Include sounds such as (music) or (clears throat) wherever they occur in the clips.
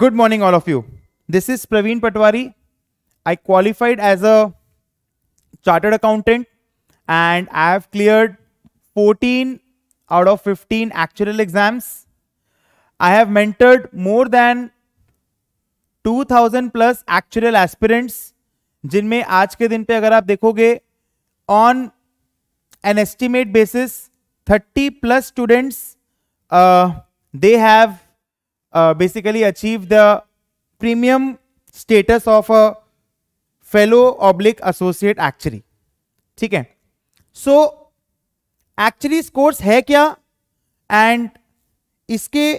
Good morning, all of you. This is Praveen Patwari. I qualified as a chartered accountant and I have cleared 14 out of 15 actual exams. I have mentored more than 2000 plus actual aspirants, जिनमें आज के दिन पे अगर 30 plus students uh, they have. Uh, basically achieve the premium status of a fellow oblique associate actuary ठीक है so actually scores है क्या एंड इसके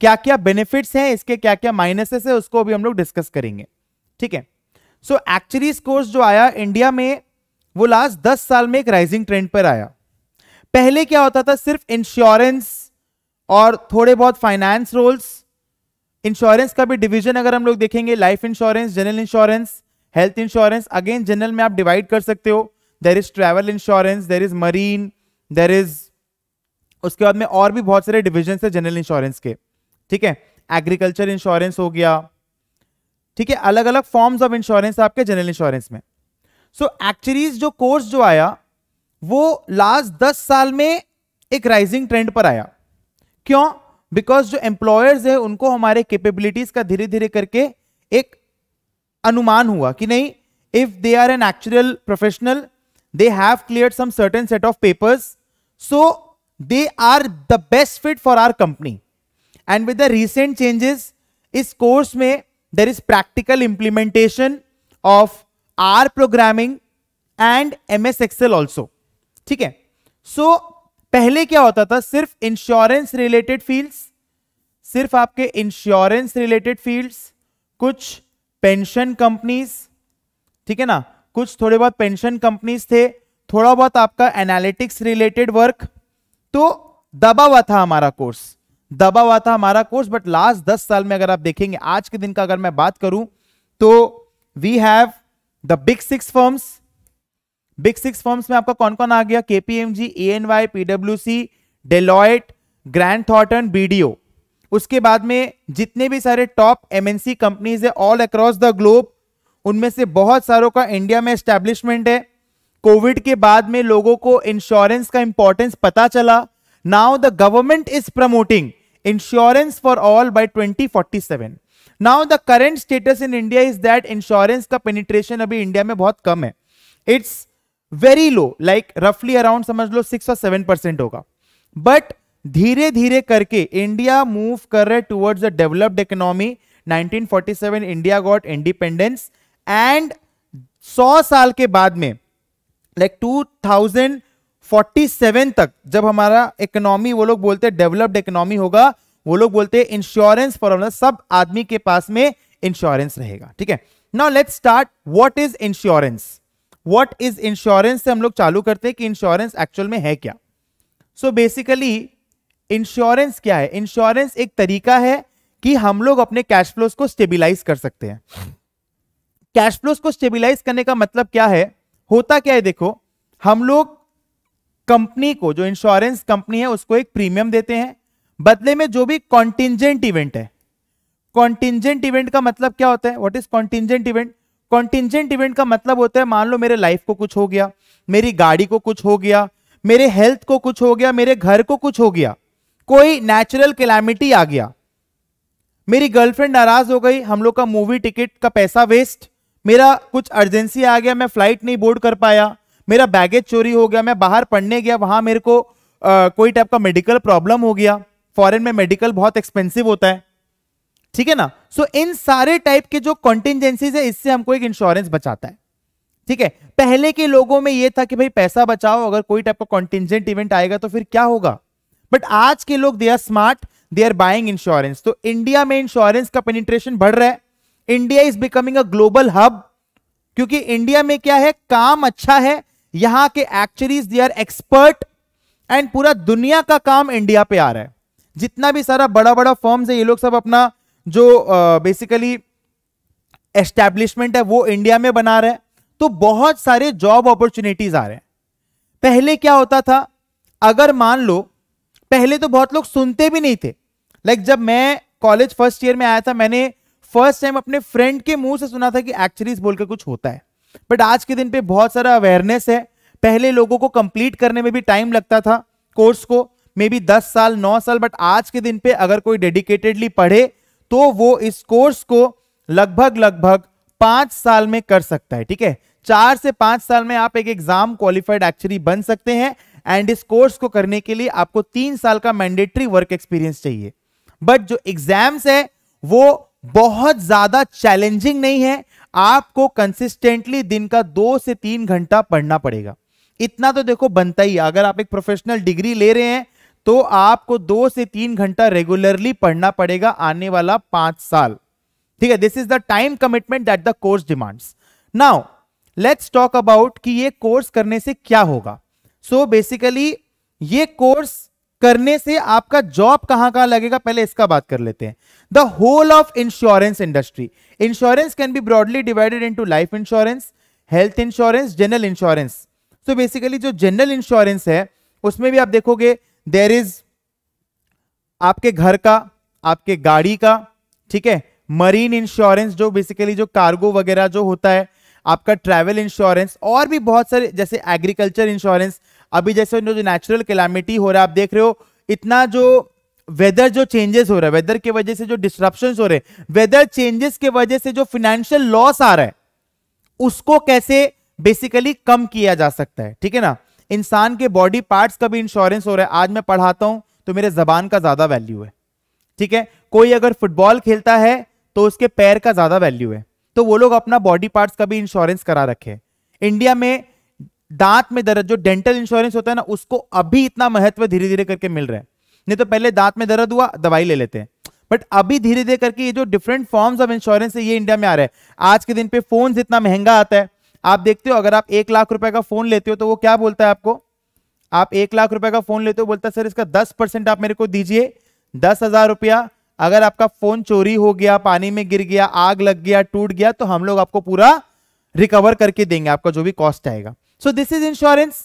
क्या क्या बेनिफिट्स हैं इसके क्या क्या माइनसेस है उसको भी हम लोग डिस्कस करेंगे ठीक है सो एक्चुअली स्कोर्स जो आया इंडिया में वो लास्ट दस साल में एक राइजिंग ट्रेंड पर आया पहले क्या होता था सिर्फ इंश्योरेंस और थोड़े बहुत फाइनेंस रोल्स इंश्योरेंस का भी डिवीजन अगर हम लोग देखेंगे life insurance general insurance health insurance again general में आप डिवाइड कर सकते हो there is travel insurance there is marine there is उसके बाद में और भी बहुत सारे डिविजन है जनरल इंश्योरेंस के ठीक है एग्रीकल्चर इंश्योरेंस हो गया ठीक है अलग अलग फॉर्म्स ऑफ इंश्योरेंस आपके जनरल इंश्योरेंस में सो so, एक्चुअली जो कोर्स जो आया वो लास्ट दस साल में एक राइजिंग ट्रेंड पर आया क्यों बिकॉज जो एम्प्लॉयर्स है उनको हमारे कैपेबिलिटीज का धीरे धीरे करके एक अनुमान हुआ कि नहीं if they are an actual professional they have clear some certain set of papers so they are the best fit for our company and with the recent changes इस कोर्स में there is practical implementation of R programming and M S Excel also ठीक है so so, पहले क्या होता था सिर्फ insurance related fields सिर्फ आपके इंश्योरेंस रिलेटेड फील्ड्स कुछ पेंशन कंपनीज ठीक है ना कुछ थोड़े बहुत पेंशन कंपनीज थे थोड़ा बहुत आपका एनालिटिक्स रिलेटेड वर्क तो दबा हुआ था हमारा कोर्स दबा हुआ था हमारा कोर्स बट लास्ट दस साल में अगर आप देखेंगे आज के दिन का अगर मैं बात करूं तो we have the big six firms big six forms में आपका कौन कौन आ गया KPMG PW PWC Deloitte Grant थॉटन बीडीओ उसके बाद में जितने भी सारे टॉप एमएनसी कंपनीज है ऑल अक्रॉस द ग्लोब उनमें से बहुत सारों का इंडिया में एस्टेब्लिशमेंट है कोविड के बाद में लोगों को इंश्योरेंस का इंपॉर्टेंस पता चला now the government is promoting insurance for all by 2047 now the current status in India is that insurance का पेनिट्रेशन अभी इंडिया में बहुत कम है इट्स वेरी लो लाइक रफली अराउंड समझ लो सिक्स और सेवन परसेंट होगा बट धीरे धीरे करके इंडिया मूव कर रहे towards a developed economy 1947 India got independence and 100 साल के बाद में लाइक like 2047 तक जब हमारा इकोनॉमी वो लोग बोलते हैं डेवलप्ड इकोनॉमी होगा वो लोग बोलते हैं इंश्योरेंस फॉर सब आदमी के पास में इंश्योरेंस रहेगा ठीक है now let's start what is insurance what is insurance से हम लोग चालू करते हैं कि इंश्योरेंस एक्चुअल में है क्या सो बेसिकली इंश्योरेंस क्या है इंश्योरेंस एक तरीका है कि हम लोग अपने कैश फ्लोज को स्टेबिलाईज कर सकते हैं कैश फ्लोज को स्टेबिलाईज करने का मतलब क्या है होता क्या है देखो हम लोग कंपनी को जो इंश्योरेंस कंपनी है उसको एक प्रीमियम देते हैं बदले में जो भी कॉन्टिजेंट इवेंट है कॉन्टिजेंट इवेंट का मतलब क्या होता है what is contingent event contingent event का मतलब होता है मान लो मेरे लाइफ को कुछ हो गया मेरी गाड़ी को कुछ हो गया मेरे हेल्थ को कुछ हो गया मेरे घर को कुछ हो गया कोई नेचुरल कैलामिटी आ गया मेरी गर्लफ्रेंड नाराज हो गई हम लोग का मूवी टिकट का पैसा वेस्ट मेरा कुछ अर्जेंसी आ गया मैं फ्लाइट नहीं बोर्ड कर पाया मेरा बैगेज चोरी हो गया मैं बाहर पढ़ने गया वहां मेरे को आ, कोई टाइप का मेडिकल प्रॉब्लम हो गया फॉरेन में मेडिकल बहुत एक्सपेंसिव होता है ठीक है ना सो so, इन सारे टाइप के जो कॉन्टिजेंसीज है इससे हमको एक इंश्योरेंस बचाता है ठीक है पहले के लोगों में यह था कि भाई पैसा बचाओ अगर कोई टाइप का कॉन्टिजेंट इवेंट आएगा तो फिर क्या होगा बट आज के लोग they are smart they are buying insurance तो इंडिया में इंश्योरेंस का पेनिट्रेशन बढ़ रहा है India is becoming a global hub क्योंकि इंडिया में क्या है काम अच्छा है यहां के actuaries they are expert and पूरा दुनिया का काम इंडिया पे आ रहा है जितना भी सारा बड़ा बड़ा फॉर्म्स है ये लोग सब अपना जो बेसिकली एस्टैब्लिशमेंट है वो इंडिया में बना रहा है तो बहुत सारे जॉब अपॉर्चुनिटीज आ रहे हैं पहले क्या होता था अगर मान लो पहले तो बहुत लोग सुनते भी नहीं थे लाइक like जब मैं कॉलेज फर्स्ट ईयर में आया था मैंने फर्स्ट टाइम अपने फ्रेंड के मुंह से सुना था कि एक्चुअली बोलकर कुछ होता है बट आज के दिन पे बहुत सारा अवेयरनेस है पहले लोगों को कंप्लीट करने में भी टाइम लगता था कोर्स को मे बी दस साल नौ साल बट आज के दिन पे अगर कोई डेडिकेटेडली पढ़े तो वो इस कोर्स को लगभग लगभग पांच साल में कर सकता है ठीक है चार से पांच साल में आप एक एग्जाम क्वालिफाइड एक्चुअली बन सकते हैं एंड इस कोर्स को करने के लिए आपको तीन साल का मैंडेटरी वर्क एक्सपीरियंस चाहिए बट जो एग्जाम्स है वो बहुत ज्यादा चैलेंजिंग नहीं है आपको कंसिस्टेंटली दिन का दो से तीन घंटा पढ़ना पड़ेगा इतना तो देखो बनता ही अगर आप एक प्रोफेशनल डिग्री ले रहे हैं तो आपको दो से तीन घंटा रेगुलरली पढ़ना पड़ेगा आने वाला पांच साल ठीक है this is the time commitment that the course demands now let's talk about कि ये कोर्स करने से क्या होगा सो so बेसिकली ये कोर्स करने से आपका जॉब कहां कहां लगेगा पहले इसका बात कर लेते हैं the whole of insurance industry insurance can be broadly divided into life insurance health insurance general insurance तो बेसिकली जो जनरल इंश्योरेंस है उसमें भी आप देखोगे देर इज आपके घर का आपके गाड़ी का ठीक है मरीन इंश्योरेंस जो बेसिकली जो कार्गो वगैरह जो होता है आपका ट्रैवल इंश्योरेंस और भी बहुत सारे जैसे एग्रीकल्चर इंश्योरेंस अभी जैसे जो नेचुरल कैलामिटी हो रहा है आप देख रहे हो इतना जो वेदर जो चेंजेस हो रहा है वेदर के वजह से जो डिस्ट्रप्शन हो रहे हैं वेदर चेंजेस के वजह से जो फिनेंशियल लॉस आ रहा है उसको कैसे बेसिकली कम किया जा सकता है ठीक है ना इंसान के बॉडी पार्ट्स का भी इंश्योरेंस हो रहा है आज मैं पढ़ाता हूं तो मेरे जबान का ज्यादा वैल्यू है ठीक है कोई अगर फुटबॉल खेलता है तो उसके पैर का ज्यादा वैल्यू है तो वो लोग अपना बॉडी पार्ट्स का भी इंश्योरेंस करा रखे इंडिया में दांत में दर्द जो डेंटल इंश्योरेंस होता है ना उसको अभी इतना महत्व धीरे धीरे करके मिल रहा है नहीं तो पहले दांत में दर्द हुआ दवाई ले लेते हैं बट अभी धीरे धीरे करके ये जो डिफरेंट फॉर्म्स ऑफ इंश्योरेंस है ये इंडिया में आ रहा है आज के दिन पे फोन इतना महंगा आता है आप देखते हो अगर आप एक लाख रुपए का फोन लेते हो तो वो क्या बोलता है आपको आप एक लाख रुपए का फोन लेते हो बोलता है सर इसका दस परसेंट आप मेरे को दीजिए दस हजार रुपया अगर आपका फोन चोरी हो गया पानी में गिर गया आग लग गया टूट गया तो हम लोग आपको पूरा रिकवर करके देंगे आपका जो भी कॉस्ट आएगा सो दिस इज इंश्योरेंस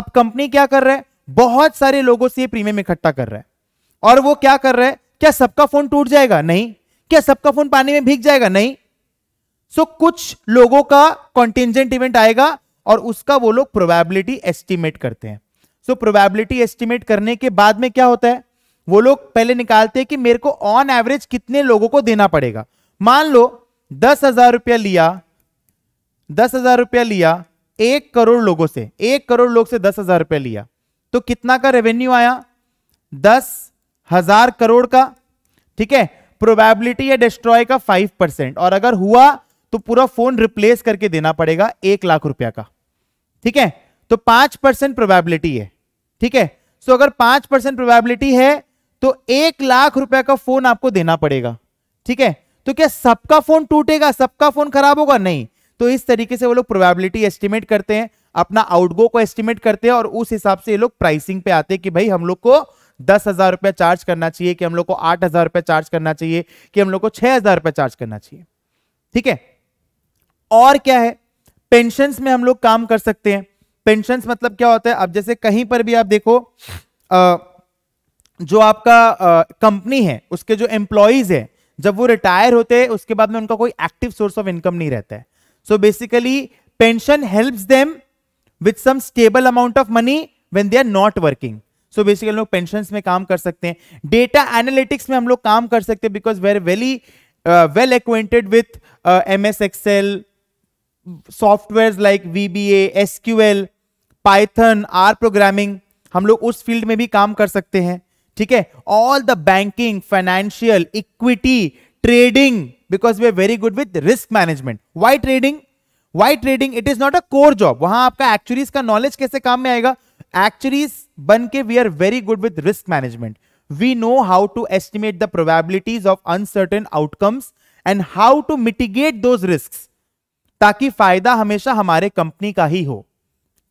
अब कंपनी क्या कर रहा है बहुत सारे लोगों से प्रीमियम इकट्ठा कर रहा है और वो क्या कर रहा है क्या सबका फोन टूट जाएगा नहीं क्या सबका फोन पानी में भीग जाएगा नहीं सो so, कुछ लोगों का कॉन्टिजेंट इवेंट आएगा और उसका वो लोग प्रोबेबिलिटी एस्टिमेट करते हैं सो प्रोबेबिलिटी एस्टिमेट करने के बाद में क्या होता है वो लोग पहले निकालते हैं कि मेरे को ऑन एवरेज कितने लोगों को देना पड़ेगा मान लो दस हजार रुपया लिया दस हजार रुपया लिया एक करोड़ लोगों से एक करोड़ लोग से दस हजार रुपया लिया तो कितना का रेवेन्यू आया दस हजार करोड़ का ठीक है प्रोबेबिलिटी या डिस्ट्रॉय का फाइव परसेंट और अगर हुआ तो पूरा फोन रिप्लेस करके देना पड़ेगा एक लाख रुपया का ठीक है तो पांच परसेंट प्रोबेबिलिटी है ठीक है सो अगर पांच परसेंट प्रोबेबिलिटी है तो एक लाख रुपया का फोन आपको देना पड़ेगा ठीक है तो क्या सबका फोन टूटेगा सबका फोन खराब होगा नहीं तो इस तरीके से वो लोग प्रोबेबिलिटी एस्टिमेट करते हैं अपना आउटगो को एस्टिमेट करते हैं और उस हिसाब से ये लोग प्राइसिंग पे आते हैं कि भाई हम लोग को दस हजार रुपया चार्ज करना चाहिए कि हम लोग को आठ हजार रुपया चार्ज करना चाहिए कि हम लोग को छह हजार रुपया चार्ज करना चाहिए ठीक है और क्या है पेंशन में हम लोग काम कर सकते हैं पेंशन मतलब क्या होता है अब जैसे कहीं पर भी आप देखो आ, जो आपका कंपनी है उसके जो एम्प्लॉयज है जब वो रिटायर होते हैं उसके बाद में उनका कोई एक्टिव सोर्स ऑफ इनकम नहीं रहता है so basically pension helps them with some stable amount of money when they are not working so basically लोग पेंशन में काम कर सकते हैं डेटा एनालिटिक्स में हम लोग काम कर सकते हैं because we're very well acquainted with M S Excel softwares like V B SQL Python R programming हम लोग उस फील्ड में भी काम कर सकते हैं ठीक है all the banking financial equity trading because we are very good with risk management why trading why trading it is not a core job वहां आपका एक्चुअरीज का नॉलेज कैसे काम में आएगा एक्चुअरीज बन के we are very good with risk management we know how to estimate the probabilities of uncertain outcomes and how to mitigate those risks. ताकि फायदा हमेशा हमारे कंपनी का ही हो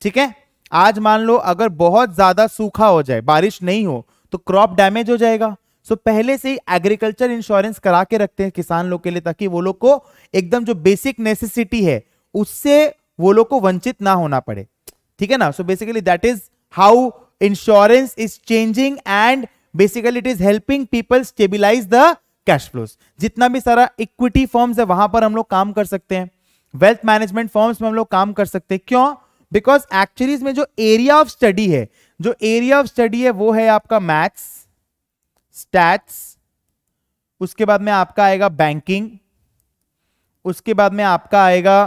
ठीक है आज मान लो अगर बहुत ज्यादा सूखा हो जाए बारिश नहीं हो तो क्रॉप डैमेज हो जाएगा सो पहले से ही एग्रीकल्चर इंश्योरेंस करा के रखते हैं किसान लोग के लिए ताकि वो लोग को एकदम जो बेसिक नेसेसिटी है उससे वो लोग को वंचित ना होना पड़े ठीक है ना so basically that is how insurance is changing and basically it is helping people stabilize the cash flows जितना भी सारा इक्विटी फॉर्म्स है वहां पर हम लोग काम कर सकते हैं वेल्थ मैनेजमेंट फॉर्म्स में हम लोग काम कर सकते हैं क्यों बिकॉज एक्चुअली इसमें जो एरिया ऑफ स्टडी है जो एरिया ऑफ स्टडी है वो है आपका मैथ्स स्टैट्स उसके बाद में आपका आएगा बैंकिंग उसके बाद में आपका आएगा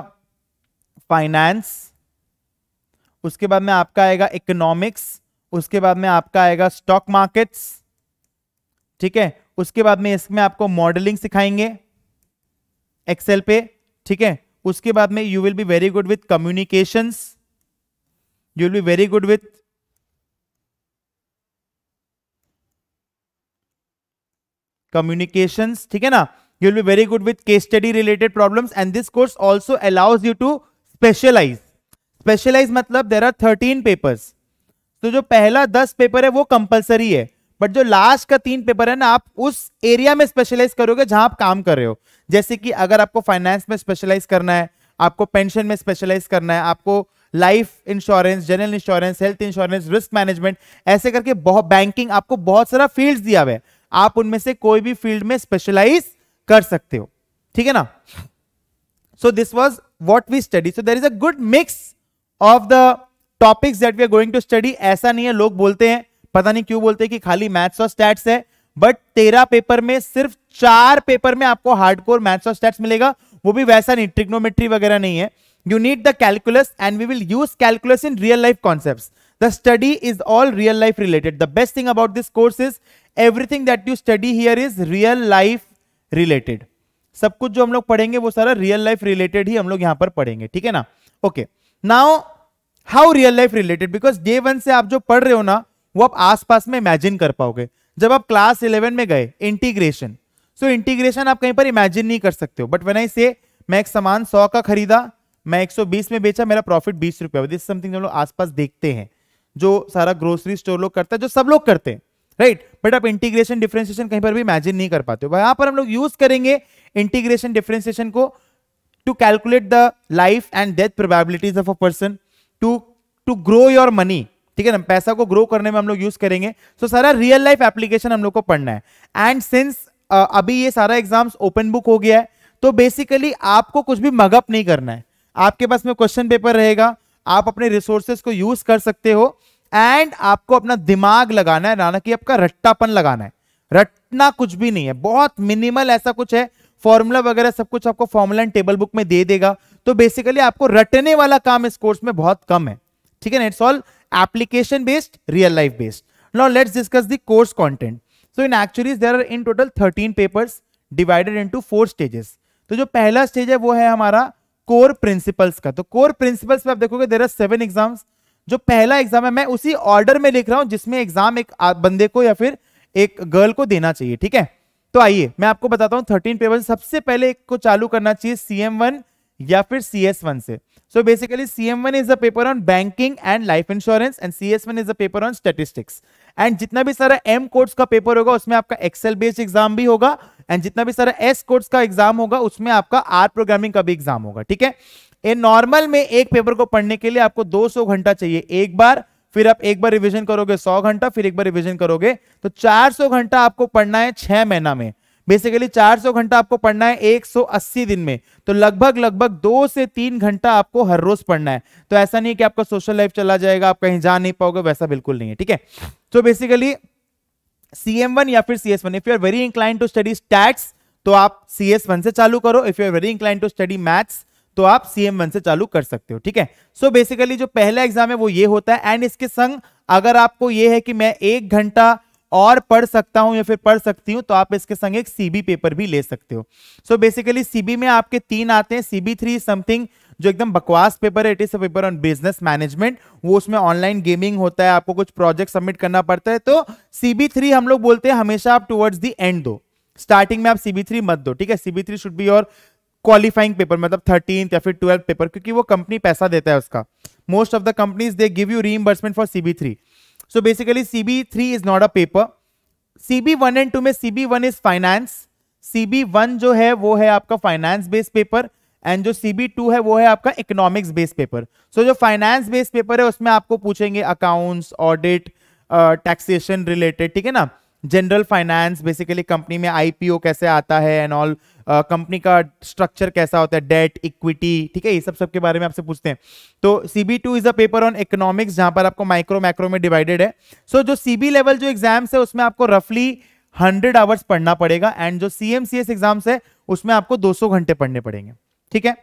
फाइनेंस उसके बाद में आपका आएगा इकोनॉमिक्स उसके बाद में आपका आएगा स्टॉक मार्केट्स ठीक है उसके बाद में इसमें आपको मॉडलिंग सिखाएंगे एक्सेल पे ठीक है उसके बाद में you will be very good with communication you will be very good with communication ठीक है ना you will be very good with case study related problem and this course also allows you to specialize specialize मतलब there are thirteen papers तो जो पहला दस paper है वो कंपलसरी है बट जो लास्ट का तीन पेपर है ना आप उस एरिया में स्पेशलाइज करोगे जहां आप काम कर रहे हो जैसे कि अगर आपको फाइनेंस में स्पेशलाइज करना है आपको पेंशन में स्पेशलाइज करना है आपको life insurance general insurance health insurance risk management ऐसे करके बहुत बैंकिंग आपको बहुत सारा फील्ड दिया हुआ है आप उनमें से कोई भी फील्ड में स्पेशलाइज कर सकते हो ठीक है ना so this was what we study so there is a good mix of the topics that we are going to study ऐसा नहीं है लोग बोलते हैं पता नहीं क्यों बोलते कि खाली मैथ्स और स्टैट्स है बट तेरह पेपर में सिर्फ चार पेपर में आपको हार्डकोर मैथ्स और स्टैट्स मिलेगा वो भी वैसा नहीं ट्रिग्नोमेट्री वगैरह नहीं है you need the calculus and we will use calculus in real life concept the study is all real life related the best thing about this course is everything that you study here is real life related सब कुछ जो हम लोग पढ़ेंगे वो सारा real life related ही हम लोग यहां पर पढ़ेंगे ठीक है ना okay now how real life related because day one से आप जो पढ़ रहे हो ना वो आप आसपास में इमेजिन कर पाओगे जब आप क्लास इलेवन में गए इंटीग्रेशन सो इंटीग्रेशन आप कहीं पर इमेजिन नहीं कर सकते हो बट वेन आई से मैं एक सामान सौ का खरीदा मैं 120 में बेचा मेरा प्रॉफिट बीस रुपया दिस समथिंग जो लोग आसपास देखते हैं जो सारा ग्रोसरी स्टोर लोग करता है जो सब लोग करते हैं राइट right? बट आप इंटीग्रेशन डिफ्रेंसिएशन कहीं पर भी इमेजिन नहीं कर पाते हो यहां पर हम लोग यूज करेंगे इंटीग्रेशन डिफ्रेंसिएशन को to calculate the life and death probabilities of a person to to grow your money ठीक है ना पैसा को ग्रो करने में हम लोग यूज करेंगे सो so, सारा रियल लाइफ एप्लीकेशन हम लोग को पढ़ना है एंड सिंस अभी ये सारा एग्जाम्स ओपन बुक हो गया है तो बेसिकली आपको कुछ भी मगअप नहीं करना है आपके पास में क्वेश्चन पेपर रहेगा आप अपने रिसोर्सेस को यूज कर सकते हो एंड आपको अपना दिमाग लगाना है ना कि आपका रट्टापन लगाना है रटना कुछ भी नहीं है बहुत मिनिमल ऐसा कुछ है फॉर्मूला वगैरह सब कुछ आपको फॉर्मूला एंड टेबल बुक में दे देगा तो बेसिकली आपको रटने वाला काम इस कोर्स में बहुत कम है ठीक है ना it's all application based real life based now let's discuss the course content so in actuaries there are in total 13 papers divided into four stages तो जो पहला स्टेज है वो है हमारा कोर प्रिंसिपल्स का तो कोर प्रिंसिपल्स पे आप देखोगे देर आर सेवन एग्जाम्स जो पहला एग्जाम है मैं उसी ऑर्डर में लिख रहा हूं जिसमें एग्जाम एक बंदे को या फिर एक गर्ल को देना चाहिए ठीक है तो आइए मैं आपको बताता हूं थर्टीन पेपर सबसे पहले एक को चालू करना चाहिए सी एम वन या फिर सी एस वन से So basically CM1 is a paper on banking and life insurance and CS1 is a paper on statistics. And जितना भी सारा एम कोर्स का पेपर होगा उसमें आपका एक्सेल बेस्ड एग्जाम भी होगा एंड जितना भी सारा एस कोर्स का एग्जाम होगा उसमें आपका आर प्रोग्रामिंग का भी एग्जाम होगा ठीक है ए नॉर्मल में एक पेपर को पढ़ने के लिए आपको 200 घंटा चाहिए एक बार फिर आप एक बार रिवीजन करोगे 100 घंटा फिर एक बार रिवीजन करोगे तो 400 घंटा आपको पढ़ना है छह महीना में बेसिकली 400 घंटा आपको पढ़ना है 180 दिन में तो लगभग लगभग दो से तीन घंटा आपको हर रोज पढ़ना है तो ऐसा नहीं है कि आपका सोशल लाइफ चला जाएगा आप कहीं जा नहीं पाओगे वैसा बिल्कुल नहीं है ठीक है तो बेसिकली वन या फिर one if you are very incline to study stats तो आप वन से चालू करो if you are very incline to study maths तो आप वन से चालू कर सकते हो ठीक है सो so बेसिकली जो पहला एग्जाम है वो ये होता है एंड इसके संग अगर आपको ये है कि मैं एक घंटा और पढ़ सकता हूं या फिर पढ़ सकती हूं तो आप इसके संग एक सीबी पेपर भी ले सकते हो सो बेसिकली सीबी में आपके तीन आते हैं सीबी थ्री समथिंग जो एकदम बकवास पेपर है it is a paper on business management वो उसमें ऑनलाइन गेमिंग होता है आपको कुछ प्रोजेक्ट सबमिट करना पड़ता है तो सीबी थ्री हम लोग बोलते हैं हमेशा आप टुवर्ड्स दी एंड दो स्टार्टिंग में आप सीबी थ्री मत दो ठीक है CB three should be your qualifying paper मतलब थर्टीन या फिर ट्वेल्थ पेपर क्योंकि वो कंपनी पैसा देता है उसका most of the companies they give you reimbursement for CB three basically CB three is not a paper CB one and two में one is finance CB one जो है वो है आपका फाइनेंस बेस्ड पेपर एंड जो two है वो है आपका इकोनॉमिक्स बेस्ड पेपर सो जो फाइनेंस बेस्ड पेपर है उसमें आपको पूछेंगे अकाउंट्स ऑडिट टैक्सेशन रिलेटेड ठीक है ना जनरल फाइनेंस बेसिकली कंपनी में आईपीओ कैसे आता है एंड ऑल कंपनी का स्ट्रक्चर कैसा होता है डेट इक्विटी ठीक है ये सब सबके बारे में आपसे पूछते हैं तो CB two is a paper on economics जहां पर आपको माइक्रो मैक्रो में डिवाइडेड है सो so, जो सीबी लेवल जो एग्जाम्स है उसमें आपको रफली हंड्रेड आवर्स पढ़ना पड़ेगा एंड जो सीएमसीएस एग्जाम्स है उसमें आपको 200 घंटे पढ़ने पड़ेंगे ठीक है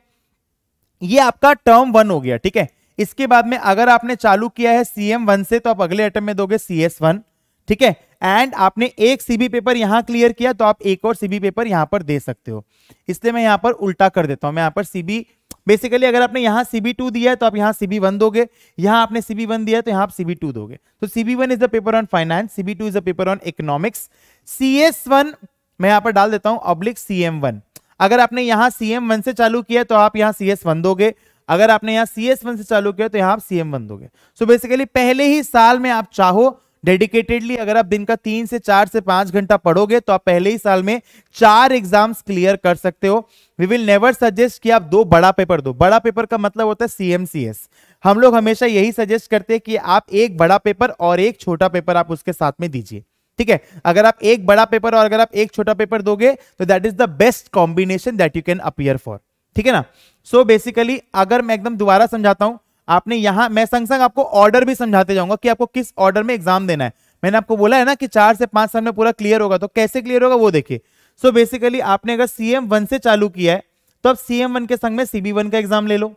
ये आपका टर्म वन हो गया ठीक है इसके बाद में अगर आपने चालू किया है सीएम वन से तो आप अगले अटम में दोगे सी एस वन ठीक है एंड आपने एक सीबी पेपर यहां क्लियर किया तो आप एक और सीबी पेपर यहाँ पर दे सकते हो इसलिए मैं यहां पर उल्टा कर देता हूं मैं यहां पर सीबी बेसिकली अगर आपने यहां सीबी टू दिया है तो आप यहां सीबी वन दोगे यहां आपने सीबी वन दिया तो यहां आप सीबी टू दोगे तो CB one is the paper on finance CB two is the paper on economics C S one मैं यहां पर डाल देता हूं ऑब्लिक सी एम वन अगर आपने यहां सी एम वन से चालू किया तो आप यहाँ सी एस वन दोगे अगर आपने यहां सी एस वन से चालू किया तो यहां आप सी एम वन दोगे सो so बेसिकली पहले ही साल में आप चाहो डेडिकेटेडली अगर आप दिन का तीन से चार से पांच घंटा पढ़ोगे तो आप पहले ही साल में चार एग्जाम्स क्लियर कर सकते हो वी विल नेवर सजेस्ट कि आप दो बड़ा पेपर दो बड़ा पेपर का मतलब होता है सीएमसीएस हम लोग हमेशा यही सजेस्ट करते हैं कि आप एक बड़ा पेपर और एक छोटा पेपर आप उसके साथ में दीजिए ठीक है अगर आप एक बड़ा पेपर और अगर आप एक छोटा पेपर दोगे तो that is the best combination that you can appear for ठीक है ना सो so बेसिकली अगर मैं एकदम दोबारा समझाता हूं आपने यहां मैं संग संग आपको ऑर्डर भी समझाते जाऊंगा कि आपको किस ऑर्डर में एग्जाम देना है मैंने आपको बोला है ना कि चार से पांच साल में पूरा क्लियर होगा तो कैसे क्लियर होगा वो देखिए सो बेसिकली आपने अगर सीएम वन से चालू किया है तो आप सीएम वन के संग में सीबी वन का एग्जाम ले लो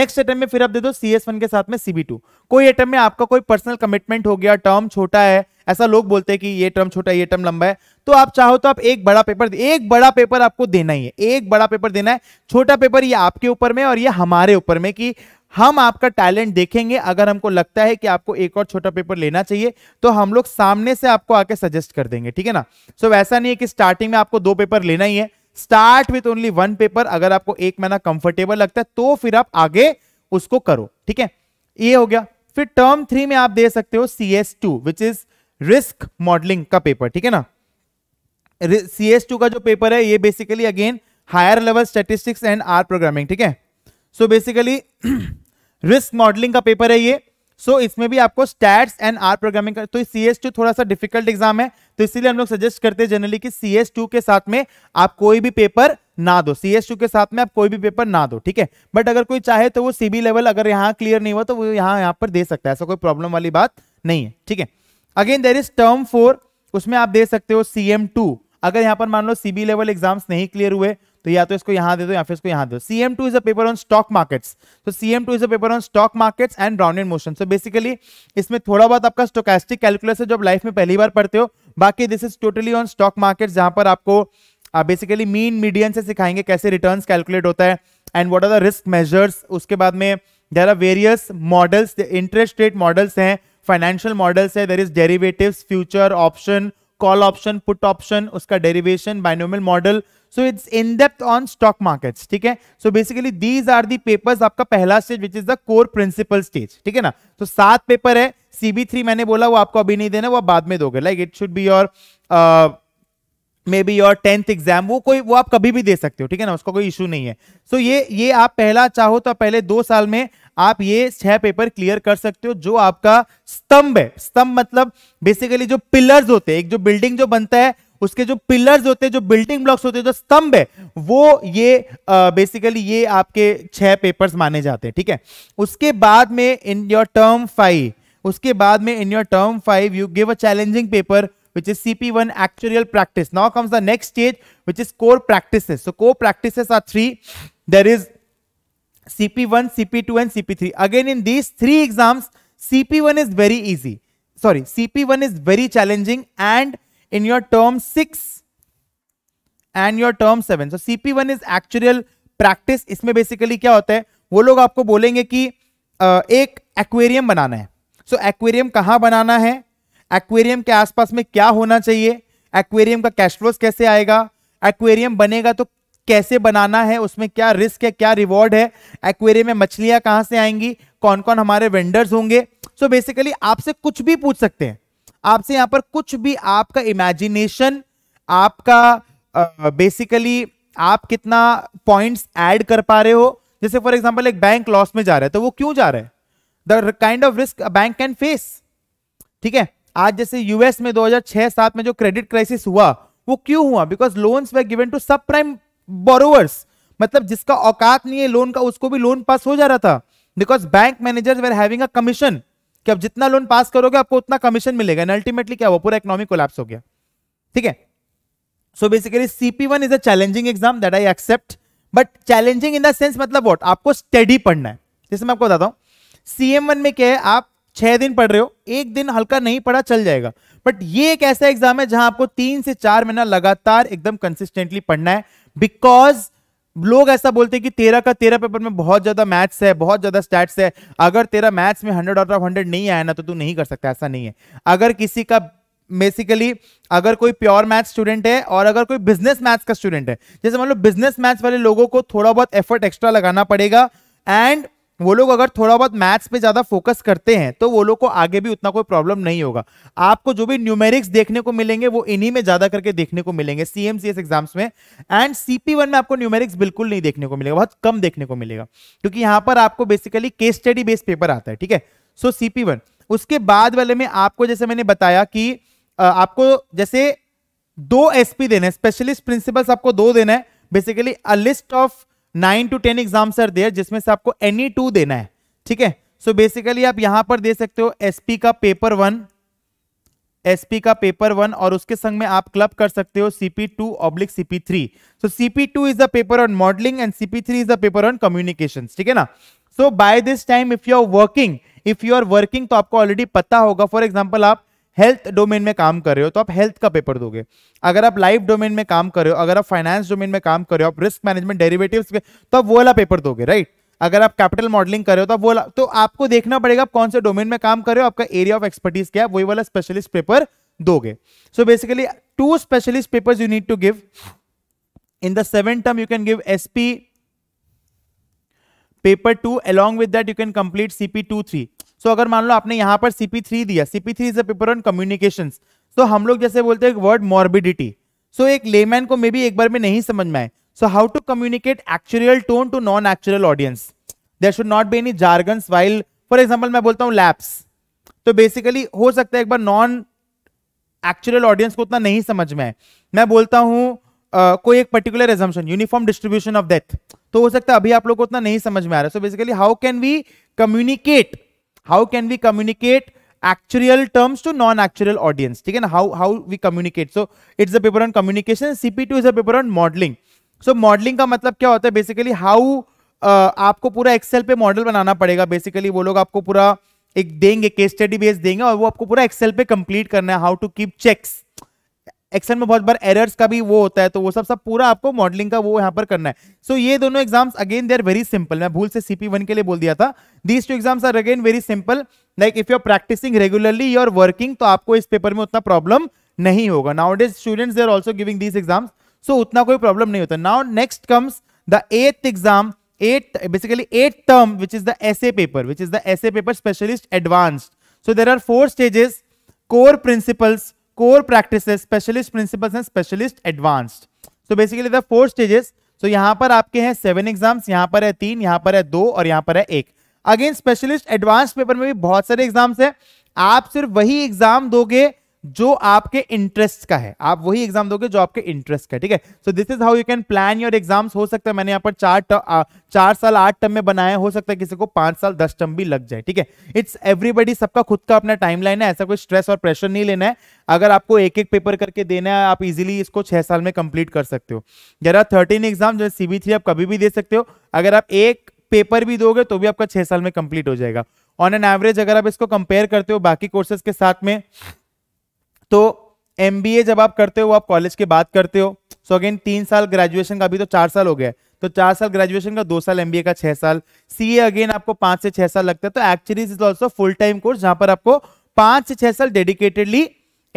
नेक्स्ट अटेम में फिर आप दे दो सी एस वन के साथ में सीबी टू कोई अटेम में आपका कोई पर्सनल कमिटमेंट हो गया टर्म छोटा है ऐसा लोग बोलते हैं कि ये टर्म छोटा है ये टर्म लंबा है तो आप चाहो तो आप एक बड़ा पेपर एक बड़ा पेपर आपको देना ही है एक बड़ा पेपर देना है छोटा पेपर ये आपके ऊपर में और ये हमारे ऊपर में कि हम आपका टैलेंट देखेंगे अगर हमको लगता है कि आपको एक और छोटा पेपर लेना चाहिए तो हम लोग सामने से आपको आके सजेस्ट कर देंगे ठीक है ना सो so, वैसा नहीं है कि स्टार्टिंग में आपको दो पेपर लेना ही है start with only one paper अगर आपको एक महीना कंफर्टेबल लगता है तो फिर आप आगे उसको करो ठीक है ये हो गया फिर टर्म थ्री में आप दे सकते हो C S two which is risk modelling का पेपर ठीक है ना सी एस टू का जो पेपर है ये basically again higher level statistics and R programming ठीक है सो बेसिकली (clears throat) रिस्क मॉडलिंग का पेपर है ये सो so, इसमें भी आपको स्टैट्स एंड आर प्रोग्रामिंग तो सी टू थोड़ा सा डिफिकल्ट एग्जाम है तो इसीलिए हम लोग सजेस्ट करते हैं जनरली कि सी एस टू के साथ में आप कोई भी पेपर ना दो सी एस टू के साथ में आप कोई भी पेपर ना दो ठीक है बट अगर कोई चाहे तो वो सीबी लेवल अगर यहाँ क्लियर नहीं हुआ तो वो यहाँ यहाँ पर दे सकता है ऐसा कोई प्रॉब्लम वाली बात नहीं है ठीक है again there is term four उसमें आप दे सकते हो सी अगर यहाँ पर मान लो सीबी लेवल एग्जाम्स नहीं क्लियर हुए तो या तो इसको यहाँ दे दो या फिर इसको यहाँ दो C M two is a paper on stock markets तो C M two is a paper on stock markets and Brownian motion so basically इसमें थोड़ा बहुत आपका स्टोकैस्टिक कैलकुलस है जो आप लाइफ में पहली बार पढ़ते हो बाकी this is totally on stock markets जहां पर आपको बेसिकली मीन मीडियम से सिखाएंगे कैसे रिटर्न कैलकुलेट होता है and what are the risk measures उसके बाद में there are various models interest rate models हैं फाइनेंशियल मॉडल्स है there is derivative future option call option put option उसका derivation binomial model so it's in depth on stock market ठीक है so basically these are the papers आपका पहला stage which is the core principle stage ठीक है ना तो सात पेपर है सीबी थ्री मैंने बोला वो आपको अभी नहीं देना वो बाद में दोगे like it should be your maybe your tenth exam वो कोई वो आप कभी भी दे सकते हो ठीक है ना उसका कोई इशू नहीं है सो so, ये ये आप पहला चाहो तो पहले दो साल में आप ये छह पेपर क्लियर कर सकते हो जो आपका स्तंभ है स्तंभ मतलब बेसिकली जो पिलर्स होते हैं एक जो बिल्डिंग जो बनता है उसके जो पिलर्स होते हैं जो बिल्डिंग ब्लॉक्स होते हैं जो स्तंभ है वो ये बेसिकली ये आपके छह पेपर्स माने जाते हैं ठीक है उसके बाद में इन योर टर्म फाइव उसके बाद में in your term five you give a challenging paper which is C P one actuarial practice now comes the next stage which is core practice core practice are three there is CP1, CP2 एंड CP3. Again in these three exams, CP1 is very easy. Sorry, CP1 is very challenging and in your term 6 and your term 7 so cp1 is actuarial practice इसमें basically क्या होता है वो लोग आपको बोलेंगे कि एक एक्वेरियम बनाना है सो so, एक्वेरियम कहाँ बनाना है एक्वेरियम के आसपास में क्या होना चाहिए एक्वेरियम का कैश फ्लोस कैसे आएगा एक्वेरियम बनेगा तो कैसे बनाना है उसमें क्या रिस्क है क्या रिवॉर्ड है एक्वेरियम में मछलियां कहाँ से आएंगी कौन कौन हमारे वेंडर्स होंगे सो so बेसिकली आपसे कुछ भी पूछ सकते हैं आपसे यहां पर कुछ भी आपका इमेजिनेशन आपका बेसिकली uh, आप कितना पॉइंट्स ऐड कर पा रहे हो जैसे फॉर एग्जांपल एक बैंक लॉस में जा रहा है तो वो क्यों जा रहा है the kind of risk bank can face ठीक है आज जैसे यूएस में 2006-7 में जो क्रेडिट क्राइसिस हुआ वो क्यों हुआ because loans were given to subprime borrowers मतलब जिसका औकात नहीं है लोन का उसको भी लोन पास हो जा रहा था because bank managers were having a commission कि आप जितना लोन पास करोगे आपको उतना कमीशन मिलेगा एंड अल्टीमेटली क्या हुआ पूरा इकोनॉमी कोलैप्स हो गया ठीक है so basically CP one is a challenging exam that I accept but challenging in the sense मतलब वॉट आपको स्टडी पढ़ना है जैसे मैं आपको बताता हूँ सीएम वन में क्या है आप छह दिन पढ़ रहे हो एक दिन हल्का नहीं पढ़ा चल जाएगा बट ये एक ऐसा एग्जाम है जहां आपको तीन से चार महीना लगातार एकदम कंसिस्टेंटली पढ़ना है बिकॉज लोग ऐसा बोलते हैं कि तेरह का तेरह पेपर में बहुत ज्यादा मैथ्स है बहुत ज्यादा स्टैट्स है अगर तेरा मैथ्स में हंड्रेड आउट ऑफ हंड्रेड नहीं आया ना तो तू नहीं कर सकता ऐसा नहीं है अगर किसी का बेसिकली अगर कोई प्योर मैथ्स स्टूडेंट है और अगर कोई बिजनेस मैथ्स का स्टूडेंट है जैसे मान लो बिजनेस मैथ्स वाले लोगों को थोड़ा बहुत एफर्ट एक्स्ट्रा लगाना पड़ेगा एंड वो लोग अगर थोड़ा बहुत मैथ्स पे ज्यादा फोकस करते हैं तो वो लोग को आगे भी उतना कोई प्रॉब्लम नहीं होगा आपको जो भी न्यूमेरिक्स देखने को मिलेंगे वो इन्हीं में ज्यादा करके देखने को मिलेंगे सीएमसीएस एग्जाम्स में एंड सीपी वन में आपको न्यूमेरिक्स बिल्कुल नहीं देखने को मिलेगा बहुत कम देखने को मिलेगा क्योंकि यहां पर आपको basically case study based paper आता है ठीक है सो सीपी वन उसके बाद वाले में आपको जैसे मैंने बताया कि आपको जैसे दो एसपी देना है स्पेशलिस्ट प्रिंसिपल्स आपको दो देना है basically a list of nine to ten exams are there जिसमें से आपको एनी टू देना है ठीक है सो बेसिकली आप यहां पर दे सकते हो एसपी का पेपर वन एसपी का पेपर वन और उसके संग में आप क्लब कर सकते हो CP two oblique CP three so CP two is the paper on modelling and CP three is the paper on communication ठीक है ना so by this time if you are working if you are working तो आपको already पता होगा for example आप health domain में काम कर रहे हो तो आप हेल्थ का पेपर दोगे अगर आप लाइफ डोमेन में काम कर रहे हो अगर आप फाइनेंस डोमेन में काम कर रहे हो आप रिस्क मैनेजमेंट डेरिवेटिव्स तो आप वो वाला पेपर दोगे राइट अगर आप कैपिटल मॉडलिंग कर रहे हो तो आप वो तो आपको देखना पड़ेगा आप कौन से डोमेन में काम कर रहे हो आपका एरिया ऑफ एक्सपर्टीज क्या है वही वाला स्पेशलिस्ट पेपर दोगे so basically two specialist paper you need to give in the seventh term you can give sp paper two along with that you can complete cp 2 so अगर मान लो आपने यहाँ पर सीपी थ्री दिया CP three is a paper on communication so हम लोग जैसे बोलते हैं वर्ड मॉर्बिडिटी सो एक लेमैन को मे बी एक बार में नहीं समझ में आए so how to communicate actuarial tone to non actuarial audience there should not be any jargons while for example मैं बोलता हूँ लैप्स तो बेसिकली हो सकता है एक बार नॉन एक्चुअल ऑडियंस को उतना नहीं समझ में आए मैं बोलता हूँ Uh, कोई एक particular assumption uniform distribution of death तो हो सकता है अभी आप लोगों को उतना नहीं समझ में आ रहा है so basically how can we communicate how can we communicate actuarial terms to non actuarial audience ठीक है ना how how we communicate so it's a paper on communication CP two is a paper on modelling so modelling का मतलब क्या होता है basically how uh, आपको पूरा एक्सेल पे मॉडल बनाना पड़ेगा बेसिकली वो लोग आपको पूरा एक देंगे केस स्टडी बेस देंगे और वो आपको पूरा एक्सेल पे कंप्लीट करना है how to keep checks Excel में बहुत बार एरर्स का भी वो होता है तो वो सब सब पूरा आपको मॉडलिंग का वो यहाँ पर करना है सो so, ये दोनों exams again they are very simple मैं भूल से सीपी वन के लिए बोल दिया था these two exams are again very simple like if you are practising regularly you are working तो आपको इस पेपर में उतना प्रॉब्लम नहीं होगा nowadays students they are also giving these exams so उतना कोई प्रॉब्लम नहीं होता now next comes the eighth exam at basically eight term which is the essay paper which is the essay paper specialist advanced so there are four stages core principles core practice specialist principle and specialist advanced so basically four stages तो यहां पर आपके हैं seven exams यहां पर है तीन यहां पर है दो और यहां पर है एक अगेन स्पेशलिस्ट एडवांस पेपर में भी बहुत सारे एग्जाम्स हैं आप सिर्फ वही एग्जाम दोगे जो आपके इंटरेस्ट का है आप वही एग्जाम दोगे जो आपके इंटरेस्ट का ठीक है so this is how you can plan your exams हो सकता है मैंने यहाँ पर चार चार साल आठ टर्म में बनाया हो सकता है किसी को पांच साल दस टर्म भी लग जाए ठीक है इट्स एवरीबडी सबका खुद का अपना टाइमलाइन है ऐसा कोई स्ट्रेस और प्रेशर नहीं लेना है अगर आपको एक एक पेपर करके देना है आप इजिली इसको छह साल में कंप्लीट कर सकते हो जरा थर्टीन एग्जाम जो सीबी थ्री आप कभी भी दे सकते हो अगर आप एक पेपर भी दोगे तो भी आपका छह साल में कंप्लीट हो जाएगा ऑन एन एवरेज अगर आप इसको कंपेयर करते हो बाकी कोर्सेज के साथ में तो एम जब आप करते हो आप कॉलेज के बाद करते हो सो अगेन तीन साल ग्रेजुएशन का अभी तो चार साल हो गया तो चार साल ग्रेजुएशन का दो साल एम का छह साल सी अगेन आपको पांच से छह साल लगता है तो actually is also full time course जहां पर आपको पांच से छह साल डेडिकेटेडली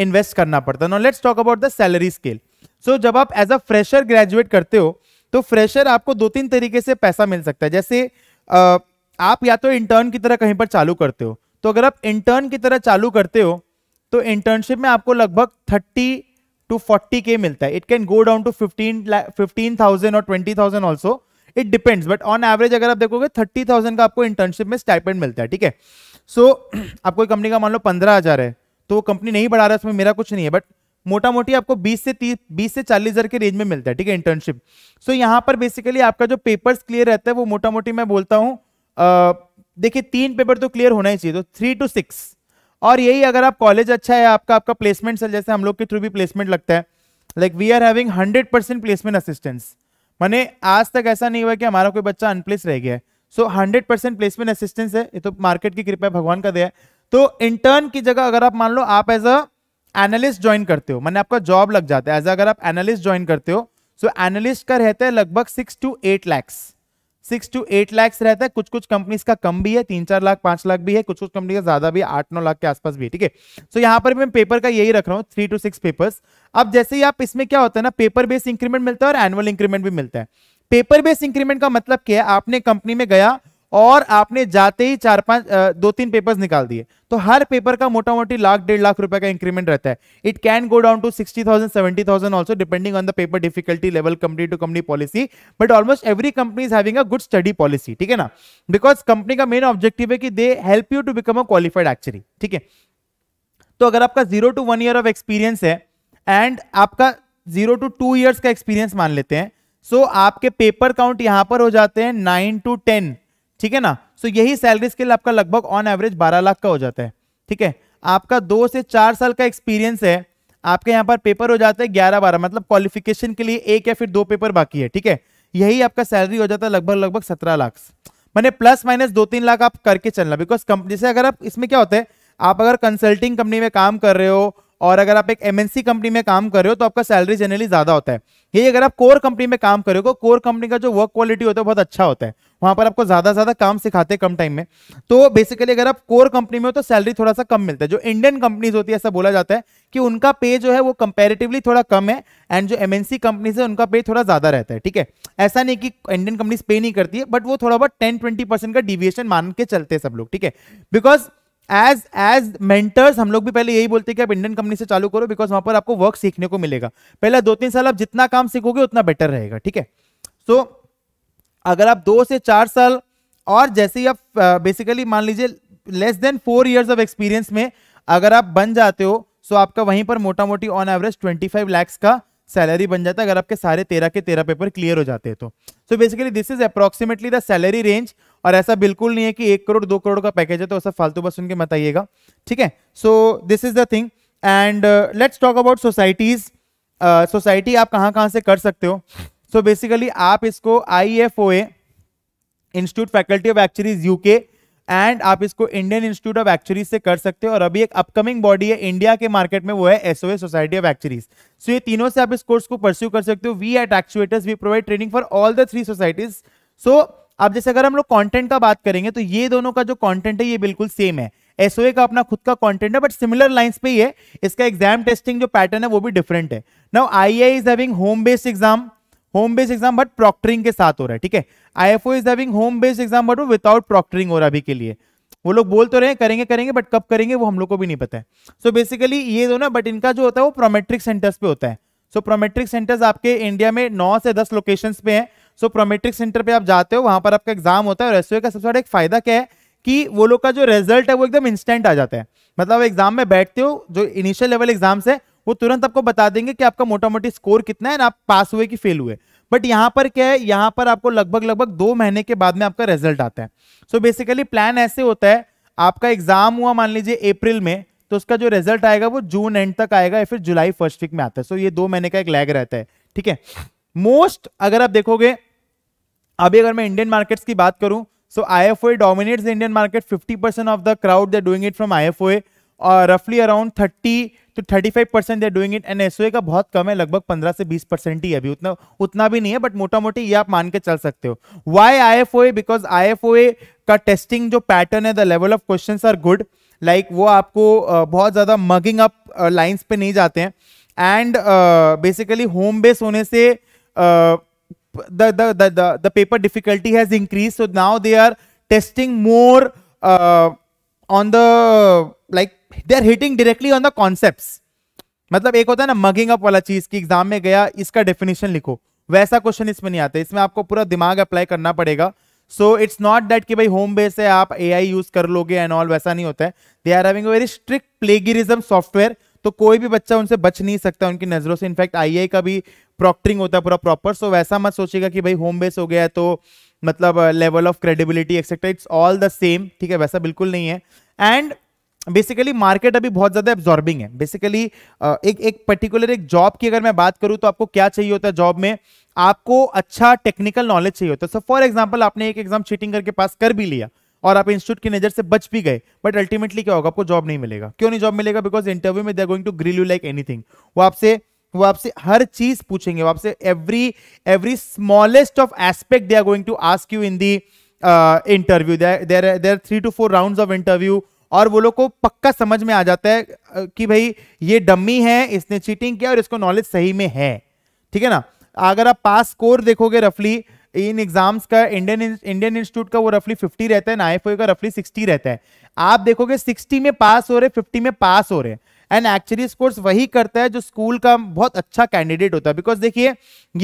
इन्वेस्ट करना पड़ता है no let's talk about the salary scale so जब आप एज अ फ्रेशर ग्रेजुएट करते हो तो फ्रेशर आपको दो तीन तरीके से पैसा मिल सकता है जैसे आप या तो इंटर्न की तरह कहीं पर चालू करते हो तो अगर आप इंटर्न की तरह चालू करते हो तो इंटर्नशिप में आपको लगभग थर्टी टू फोर्टी के मिलता है it can go down to fifteen fifteen thousand और twenty thousand also it depends but on average अगर आप देखोगे थर्टी थाउजेंड का आपको इंटर्नशिप में स्टाइपेंड मिलता है ठीक है सो (clears throat) आपको कंपनी का मान लो पंद्रह हज़ार है तो वो कंपनी नहीं बढ़ा रहा है उसमें मेरा कुछ नहीं है बट मोटा मोटी आपको 20 से 30 20 से चालीस हज़ार के रेंज में मिलता है ठीक है इंटर्नशिप सो यहाँ पर बेसिकली आपका जो पेपर्स क्लियर रहता है वो मोटा मोटी मैं बोलता हूँ देखिए तीन पेपर तो क्लियर होना ही चाहिए तो थ्री टू सिक्स और यही अगर आप कॉलेज अच्छा है आपका आपका प्लेसमेंट सर जैसे हम लोग के थ्रू भी प्लेसमेंट लगता है like we are having hundred percent placement assistance मैंने आज तक ऐसा नहीं हुआ कि हमारा कोई बच्चा अनप्लेस रह गया है so hundred percent placement assistance है ये तो मार्केट की कृपया भगवान का दिया है तो इंटर्न की जगह अगर आप मान लो आप एज अ एनालिस्ट ज्वाइन करते हो मैंने आपका जॉब लग जाता है एज अगर आप एनालिस्ट ज्वाइन करते हो सो so एनालिस्ट का रहता है लगभग six to eight lakhs six to eight lakhs रहता है कुछ कुछ कंपनीज का कम भी है तीन चार लाख पांच लाख भी है कुछ कुछ कंपनी का ज्यादा भी आठ नौ लाख के आसपास भी है ठीक है सो यहाँ पर भी मैं पेपर का यही रख रहा हूँ थ्री टू सिक्स पेपर्स अब जैसे ही आप इसमें क्या होता है ना पेपर बेस्ड इंक्रीमेंट मिलता है और एनुअल इंक्रीमेंट भी मिलता है पेपर बेस्ड इंक्रीमेंट का मतलब क्या है आपने कंपनी में गया और आपने जाते ही चार पांच दो तीन पेपर्स निकाल दिए तो हर पेपर का मोटा मोटी लाख डेढ़ लाख रुपए का इंक्रीमेंट रहता है it can go down to sixty thousand seventy thousand also depending on the paper difficulty level company to company policy but almost every company is having a good study policy ठीक है ना because company का main objective है कि they help you to become a qualified actually ठीक है तो अगर आपका zero to one year of experience है एंड आपका जीरो टू टू ईयर्स का एक्सपीरियंस मान लेते हैं सो so आपके पेपर काउंट यहां पर हो जाते हैं नाइन टू टेन ठीक है ना सो so, यही सैलरी स्केल आपका लगभग ऑन एवरेज बारह लाख का हो जाता है ठीक है आपका दो से चार साल का एक्सपीरियंस है आपके यहाँ पर पेपर हो जाता है ग्यारह बारह मतलब क्वालिफिकेशन के लिए एक या फिर दो पेपर बाकी है ठीक है यही आपका सैलरी हो जाता है लगभग लगभग सत्रह लाख मैंने प्लस माइनस दो तीन लाख आप करके चलना बिकॉज कंपनी से अगर आप इसमें क्या होता है आप अगर कंसल्टिंग कंपनी में काम कर रहे हो और अगर आप एक एमएनसी कंपनी में काम कर रहे हो तो आपका सैलरी जनरली ज्यादा होता है यही अगर आप कोर कंपनी में काम कर रहे हो कोर तो कंपनी का जो वर्क क्वालिटी होता है बहुत अच्छा होता है वहां पर आपको ज्यादा से ज्यादा काम सिखाते कम टाइम में तो बेसिकली अगर आप कोर कंपनी में हो तो सैलरी थोड़ा सा कम मिलता है जो इंडियन कंपनीज होती है ऐसा बोला जाता है कि उनका पे जो है वो कंपेरेटिवली थोड़ा कम है एंड जो एमएनसी कंपनीज है उनका पे थोड़ा ज्यादा रहता है ठीक है ऐसा नहीं कि इंडियन कंपनीज पे नहीं करती है बट वो थोड़ा बहुत टेन ट्वेंटी का डिविएशन मान के चलते हैं सब लोग ठीक है बिकॉज एज एज मेंटर्स हम लोग भी पहले यही बोलते हैं कि आप इंडियन कंपनी से चालू करो बिकॉज वहां पर आपको वर्क सीखने को मिलेगा पहला दो तीन साल आप जितना काम सीखोगे उतना बेटर रहेगा ठीक है सो so, अगर आप दो से चार साल और जैसे ही आप बेसिकली मान लीजिए less than four years of experience में अगर आप बन जाते हो सो आपका वहीं पर मोटा मोटी on average twenty five lakhs का सैलरी बन जाता है अगर आपके सारे तेरह के तेरह पेपर क्लियर हो जाते हैं तो so basically this is approximately the salary range और ऐसा बिल्कुल नहीं है कि एक करोड़ दो करोड़ का पैकेज है तो ऐसा फालतू बस सुन के मत आइएगा ठीक है so this is the thing and let's talk about societies society आप कहाँ कहाँ से कर सकते हो सो बेसिकली आप इसको I F O A institute faculty of actuaries UK and आप इसको इंडियन इंस्टीट्यूट ऑफ एक्चुरीज से कर सकते हो और अभी एक अपकमिंग बॉडी है इंडिया के मार्केट में वो है SOA society of actuaries so ये तीनों से आप इस कोर्स को परस्यू कर सकते हो we at actuators we provide training for all the three societies so अब जैसे अगर हम लोग कॉन्टेंट का बात करेंगे तो ये दोनों का जो कॉन्टेंट है ये बिल्कुल सेम है एसओए का अपना खुद का कंटेंट है बट सिमिलर लाइंस पे ही है इसका एग्जाम टेस्टिंग जो पैटर्न है वो भी डिफरेंट है now I I is having home based exam home based exam but proctoring के साथ हो रहा है ठीक है I F O is having home based exam but वो विदाउट प्रॉक्टरिंग हो रहा अभी के लिए वो लोग बोल तो रहे हैं करेंगे करेंगे बट कब करेंगे वो हम लोग को भी नहीं पता है सो so बेसिकली ये दो ना बट इनका जो होता है वो प्रोमेट्रिक सेंटर्स पे होता है सो so प्रोमेट्रिक सेंटर्स आपके इंडिया में नौ से दस लोकेशन पे हैं सो प्रोमेट्रिक सेंटर पे आप जाते हो वहां पर आपका एग्जाम होता है और एसओए का सबसे बड़ा एक फायदा क्या है कि वो लोग का जो रिजल्ट है वो एकदम इंस्टेंट आ जाता है मतलब एग्जाम में बैठते हो जो इनिशियल लेवल एग्जाम्स है वो तुरंत आपको बता देंगे कि आपका मोटा मोटी स्कोर कितना है ना आप पास हुए कि फेल हुए बट यहाँ पर क्या है यहाँ पर आपको लगभग लगभग दो महीने के बाद में आपका रिजल्ट आता है सो बेसिकली प्लान ऐसे होता है आपका एग्जाम हुआ मान लीजिए अप्रैल में तो उसका जो रिजल्ट आएगा वो जून एंड तक आएगा या फिर जुलाई फर्स्ट वीक में आता है सो ये दो महीने का एक लैग रहता है ठीक है मोस्ट अगर आप देखोगे अभी अगर मैं इंडियन मार्केट्स की बात करूं so I F O dominates Indian market 50% of the crowd they doing it from I F O और रफली अराउंड थर्टी तो 35 percent they doing it and SOA का बहुत कम है लगभग 15 से 20 परसेंट ही अभी उतना उतना भी नहीं है बट मोटा मोटी ये आप मान के चल सकते हो why I F O A because I F O A का टेस्टिंग जो पैटर्न है the level of question are good like वो आपको बहुत ज़्यादा मगिंग अप लाइन्स पर नहीं जाते हैं एंड बेसिकली होम बेस होने से the paper difficulty has increase so now they are testing more on the like they are hitting directly on the concept मतलब एक होता है ना मगिंग अप वाला चीज की एग्जाम में गया इसका डेफिनेशन लिखो वैसा क्वेश्चन इसमें नहीं आता इसमें आपको पूरा दिमाग अप्लाई करना पड़ेगा सो इट्स नॉट दैट कि भाई होम बेस है आप ए यूज कर लोगे एंड ऑल वैसा नहीं होता है they are having very strict plagiarism software तो कोई भी बच्चा उनसे बच नहीं सकता उनकी नजरों से इनफैक्ट आई का भी प्रॉक्टरिंग होता है पूरा प्रॉपर सो वैसा मत सोचेगा कि भाई होम बेस हो गया तो मतलब level of credibility etcetera it's all the same ठीक है वैसा बिल्कुल नहीं है एंड बेसिकली मार्केट अभी बहुत ज्यादा एब्जॉर्बिंग है बेसिकली एक एक पर्टिकुलर एक जॉब की अगर मैं बात करूं तो आपको क्या चाहिए होता है जॉब में आपको अच्छा टेक्निकल नॉलेज चाहिए होता है सो फॉर एग्जाम्पल आपने एक एग्जाम चीटिंग करके पास कर भी लिया और आप इंस्टीट्यूट की नजर से बच भी गए बट अल्टीमेटली क्या होगा आपको जॉब नहीं मिलेगा क्यों नहीं जॉब मिलेगा बिकॉज इंटरव्यू में they going to grill you like anything वो आपसे वो आपसे हर चीज पूछेंगे वो आपसे every every smallest of aspect they are going to ask you in the interview there there three two four round of interview और वो लोग को पक्का समझ में आ जाता है कि भाई ये डम्मी है इसने चीटिंग किया और इसको नॉलेज सही में है ठीक है ना अगर आप पास स्कोर देखोगे रफली इन एग्जाम्स का इंडियन इंडियन इंस्टीट्यूट का वो रफली 50 रहता है नाइफ का रफली 60 रहता है आप देखोगे 60 में पास हो रहे 50 में पास हो रहे एंड एक्चुअली कोर्स वही करता है जो स्कूल का बहुत अच्छा कैंडिडेट होता है बिकॉज देखिए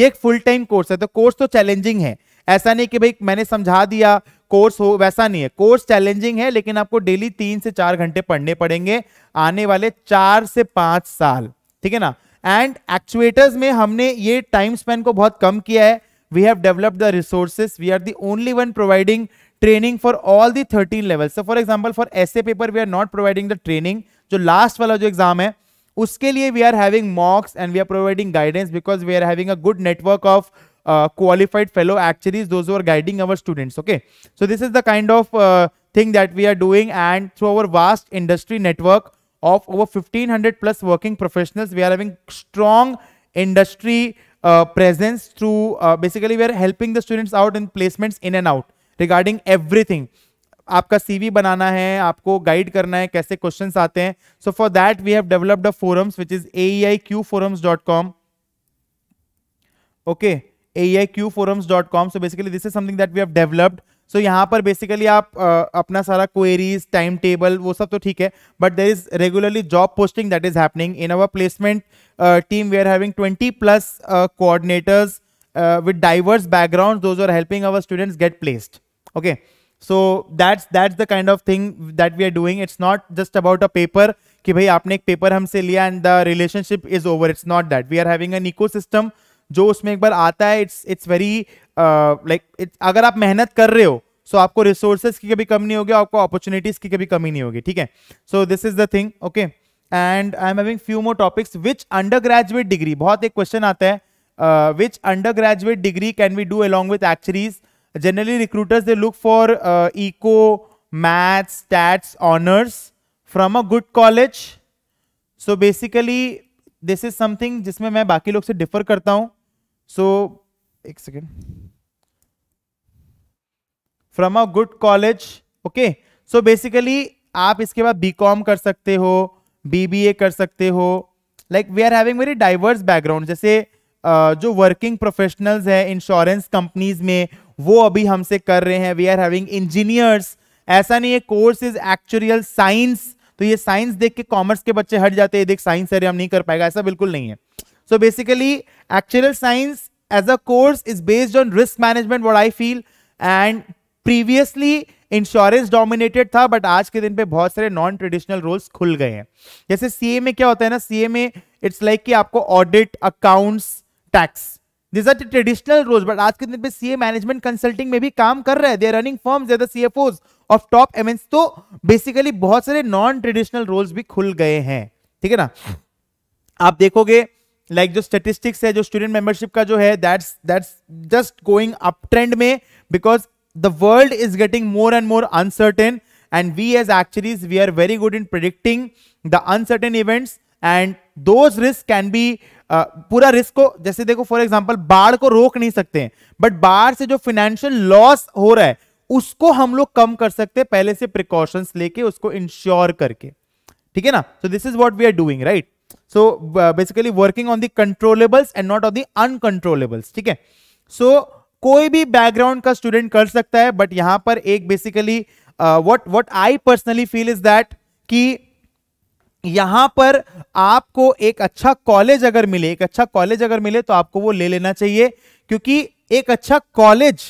ये एक फुल टाइम कोर्स है तो कोर्स तो चैलेंजिंग है ऐसा नहीं कि भाई मैंने समझा दिया कोर्स हो वैसा नहीं है कोर्स चैलेंजिंग है लेकिन आपको डेली तीन से चार घंटे पढ़ने पड़ेंगे आने वाले चार से पांच साल ठीक है ना एंड एक्चुएटर्स में हमने ये टाइम स्पेन को बहुत कम किया है we have develop the resources we are the only one providing training for all the thirteen levels for example for ऐसे paper we are not providing the training जो लास्ट वाला जो एग्जाम है उसके लिए we are having mocks and we are providing guidance because we are having a good network of Uh, qualified fellow actuaries, those who are guiding our students. Okay. So this is the kind of uh, thing that we are doing and through our vast industry network of over 1500 plus working professionals, we are having strong industry uh, presence through uh, basically we are helping the students out in placements in and out regarding everything. आपका CV बनाना है आपको guide करना है कैसे questions आते हैं so for that we have developed a forums which is aeiqforums.com. I aiqforums.com so basically this is something that we have developed so so, यहाँ पर बेसिकली आप आ, uh, अपना सारा क्वेरीज टाइम टेबल वो सब तो ठीक है but there is regularly job posting that is happening in our placement team we are having twenty plus coordinators with diverse background those are helping our students get placed okay so that's that's the kind of thing that we are doing it's not just about a paper कि भाई आपने एक paper हमसे लिया and the relationship is over it's not that we are having N eco ecosystem जो उसमें एक बार आता है it's it's very like it's अगर आप मेहनत कर रहे हो सो so आपको रिसोर्सेज की कभी कमी नहीं होगी आपको अपॉर्चुनिटीज की कभी कमी नहीं होगी ठीक है so this is the thing okay and I am having few more topics which undergraduate degree बहुत एक क्वेश्चन आता है which undergraduate degree can we do along with actuaries generally recruiters they look for eco maths stats honours from a good college so basically this is something जिसमें मैं बाकी लोग से differ करता हूँ सो एक second from a good college okay so basically आप इसके बाद बी कॉम कर सकते हो बी बी ए कर सकते हो like we are having very diverse background जैसे uh, जो वर्किंग प्रोफेशनल्स हैं इंश्योरेंस कंपनीज में वो अभी हमसे कर रहे हैं वी आर हैविंग इंजीनियर्स ऐसा नहीं है कोर्स इज एक्चुअल साइंस तो ये साइंस देख के कॉमर्स के बच्चे हट जाते हैं देख साइंस अरे हम नहीं कर पाएगा ऐसा बिल्कुल नहीं है So basically, actuarial science as a course is based on risk management, what I feel. And previously, insurance dominated था बट आज के दिन पे बहुत सारे नॉन ट्रेडिशनल रोल्स खुल गए हैं जैसे सीए में क्या होता है ना सीए में इट्स लाइक कि आपको audit accounts tax this are traditional roles but आज के दिन पे सीए मैनेजमेंट कंसल्टिंग में भी काम कर रहा है they are running form they are F of top an तो बेसिकली बहुत सारे नॉन ट्रेडिशनल रोल्स भी खुल गए हैं ठीक है ना आप देखोगे लाइक जो स्टेटिस्टिक्स है जो स्टूडेंट मेंबरशिप का जो है that's that's just going up trend में because the world is getting more and more uncertain and we as actually we are very good in predicting the uncertain events and those risk can be पूरा risk को जैसे देखो for example बाढ़ को रोक नहीं सकते हैं बट बाढ़ से जो फाइनेंशियल लॉस हो रहा है उसको हम लोग कम कर सकते हैं पहले से प्रिकॉशंस लेके उसको इंश्योर करके ठीक है ना so this is what we are doing right so basically working on on controllables and not on on uncontrollables ठीक है सो कोई भी बैकग्राउंड का स्टूडेंट कर सकता है बट यहां पर एक basically what what I personally feel is that कि यहां पर आपको एक अच्छा कॉलेज अगर मिले एक अच्छा कॉलेज अगर मिले तो आपको वो ले लेना चाहिए क्योंकि एक अच्छा कॉलेज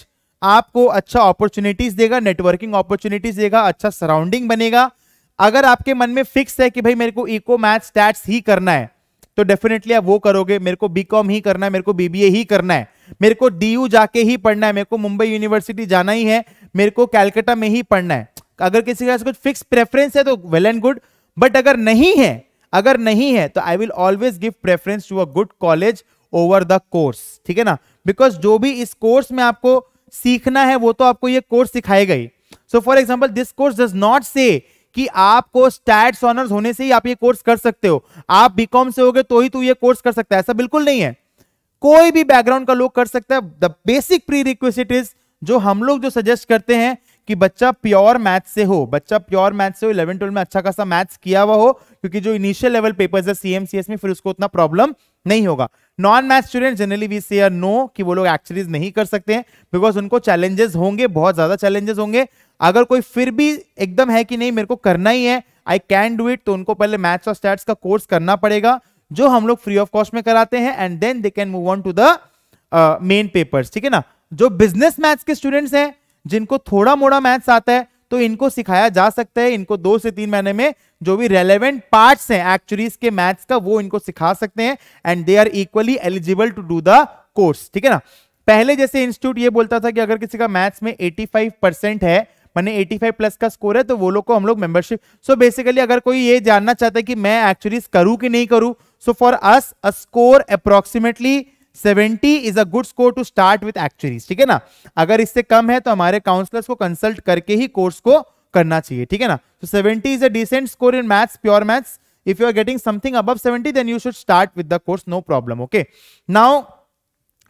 आपको अच्छा अपॉर्चुनिटीज देगा नेटवर्किंग अपॉर्चुनिटीज देगा अच्छा सराउंडिंग बनेगा अगर आपके मन में फिक्स है कि भाई मेरे को इको मैथ स्टैट्स ही करना है तो डेफिनेटली आप वो करोगे मेरे को बीकॉम ही करना है मेरे को बीबीए ही करना है मेरे को डीयू जाके ही पढ़ना है मेरे को मुंबई यूनिवर्सिटी जाना ही है मेरे को कैलकाटा में ही पढ़ना है अगर किसी पास कुछ फिक्स प्रेफरेंस है तो वेल एंड गुड बट अगर नहीं है अगर नहीं है तो I will always give preference to a good college over the course ठीक है ना बिकॉज जो भी इस कोर्स में आपको सीखना है वो तो आपको ये कोर्स सिखाएगा ही so for example this course does not say कि आपको स्टैट्स ऑनर्स होने से ही आप ये कोर्स कर सकते हो आप बीकॉम से होगे तो ही तू ये कोर्स कर सकता है ऐसा बिल्कुल नहीं है कोई भी बैकग्राउंड का लोग कर सकता है the basic pre request is जो हम लोग जो सजेस्ट करते हैं कि बच्चा प्योर मैथ से हो बच्चा प्योर मैथ से हो इलेवन ट्वेल्व में अच्छा खासा मैथ्स किया हुआ हो क्योंकि जो इनिशियल लेवल पेपर्स है सीएमसीएस में फिर उसको उतना प्रॉब्लम नहीं होगा non math student generally we say are know कि वो लोग एक्चुअली नहीं कर सकते हैं बिकॉज उनको चैलेंजेस होंगे बहुत ज्यादा चैलेंजेस होंगे अगर कोई फिर भी एकदम है कि नहीं मेरे को करना ही है आई कैन डू इट तो उनको पहले मैथ्स और स्टैट्स का कोर्स करना पड़ेगा जो हम लोग फ्री ऑफ कॉस्ट में कराते हैं and then they can move on to the main papers ठीक है ना जो बिजनेस मैथ्स के स्टूडेंट्स हैं जिनको थोड़ा मोड़ा मैथ्स आता है तो इनको सिखाया जा सकता है इनको दो से तीन महीने में जो भी रेलेवेंट पार्ट्स हैं एक्चुअली के मैथ्स का वो इनको सिखा सकते हैं and they are equally eligible to do the course ठीक है ना पहले जैसे इंस्टीट्यूट ये बोलता था कि अगर किसी का मैथ्स में 85 परसेंट है मैंने 85 प्लस का स्कोर है तो वो लोग को हम लोग मेंबरशिप सो बेसिकली अगर कोई ये जानना चाहता है कि मैं एक्चुअली करूँ कि नहीं करूं so for us a score approximately 70 is a good score to start with actuaries ठीक है ना अगर इससे कम है तो हमारे काउंसलर्स को कंसल्ट करके ही कोर्स को करना चाहिए ठीक है ना so seventy is a decent score in maths pure maths if you are getting something above seventy then you should start with the course no problem okay now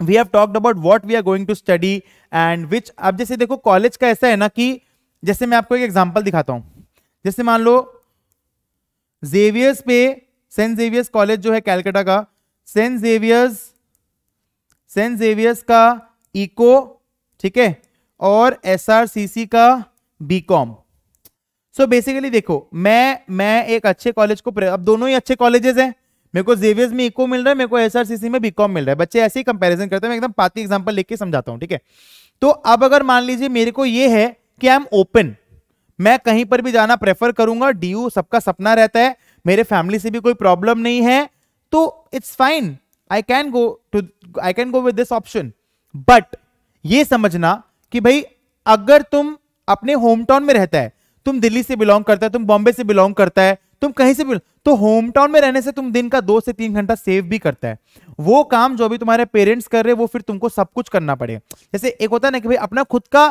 we have talked about what we are going to study and which अब जैसे देखो college का ऐसा है ना कि जैसे मैं आपको एक एग्जाम्पल दिखाता हूँ जैसे मान लो जेवियर्स पे सेंट जेवियर्स कॉलेज जो है कैलकाटा का सेंट जेवियर्स सेंट जेवियर्स का इको ठीक है और एसआरसीसी का बीकॉम सो बेसिकली देखो मैं मैं एक अच्छे कॉलेज को अब दोनों ही अच्छे कॉलेजेस हैं मेरे को जेवियर्स में इको मिल रहा है मेरे को एसआरसीसी में बीकॉम मिल रहा है बच्चे ऐसे ही कंपेरिजन करते हैं मैं एकदम पाती एग्जांपल लेके समझाता हूँ ठीक है तो अब अगर मान लीजिए मेरे को ये है कि आई एम ओपन मैं कहीं पर भी जाना प्रेफर करूंगा डी सबका सपना रहता है मेरे फैमिली से भी कोई प्रॉब्लम नहीं है तो it's fine I can go to I can go with this option but ये समझना कि भाई अगर तुम अपने होम टाउन में रहता है तुम दिल्ली से बिलोंग करता है तुम बॉम्बे से बिलोंग करता है तुम कहीं से भी तो होम टाउन में रहने से तुम दिन का दो से तीन घंटा सेव भी करता है वो काम जो भी तुम्हारे पेरेंट्स कर रहे वो फिर तुमको सब कुछ करना पड़े जैसे एक होता है ना कि भाई अपना खुद का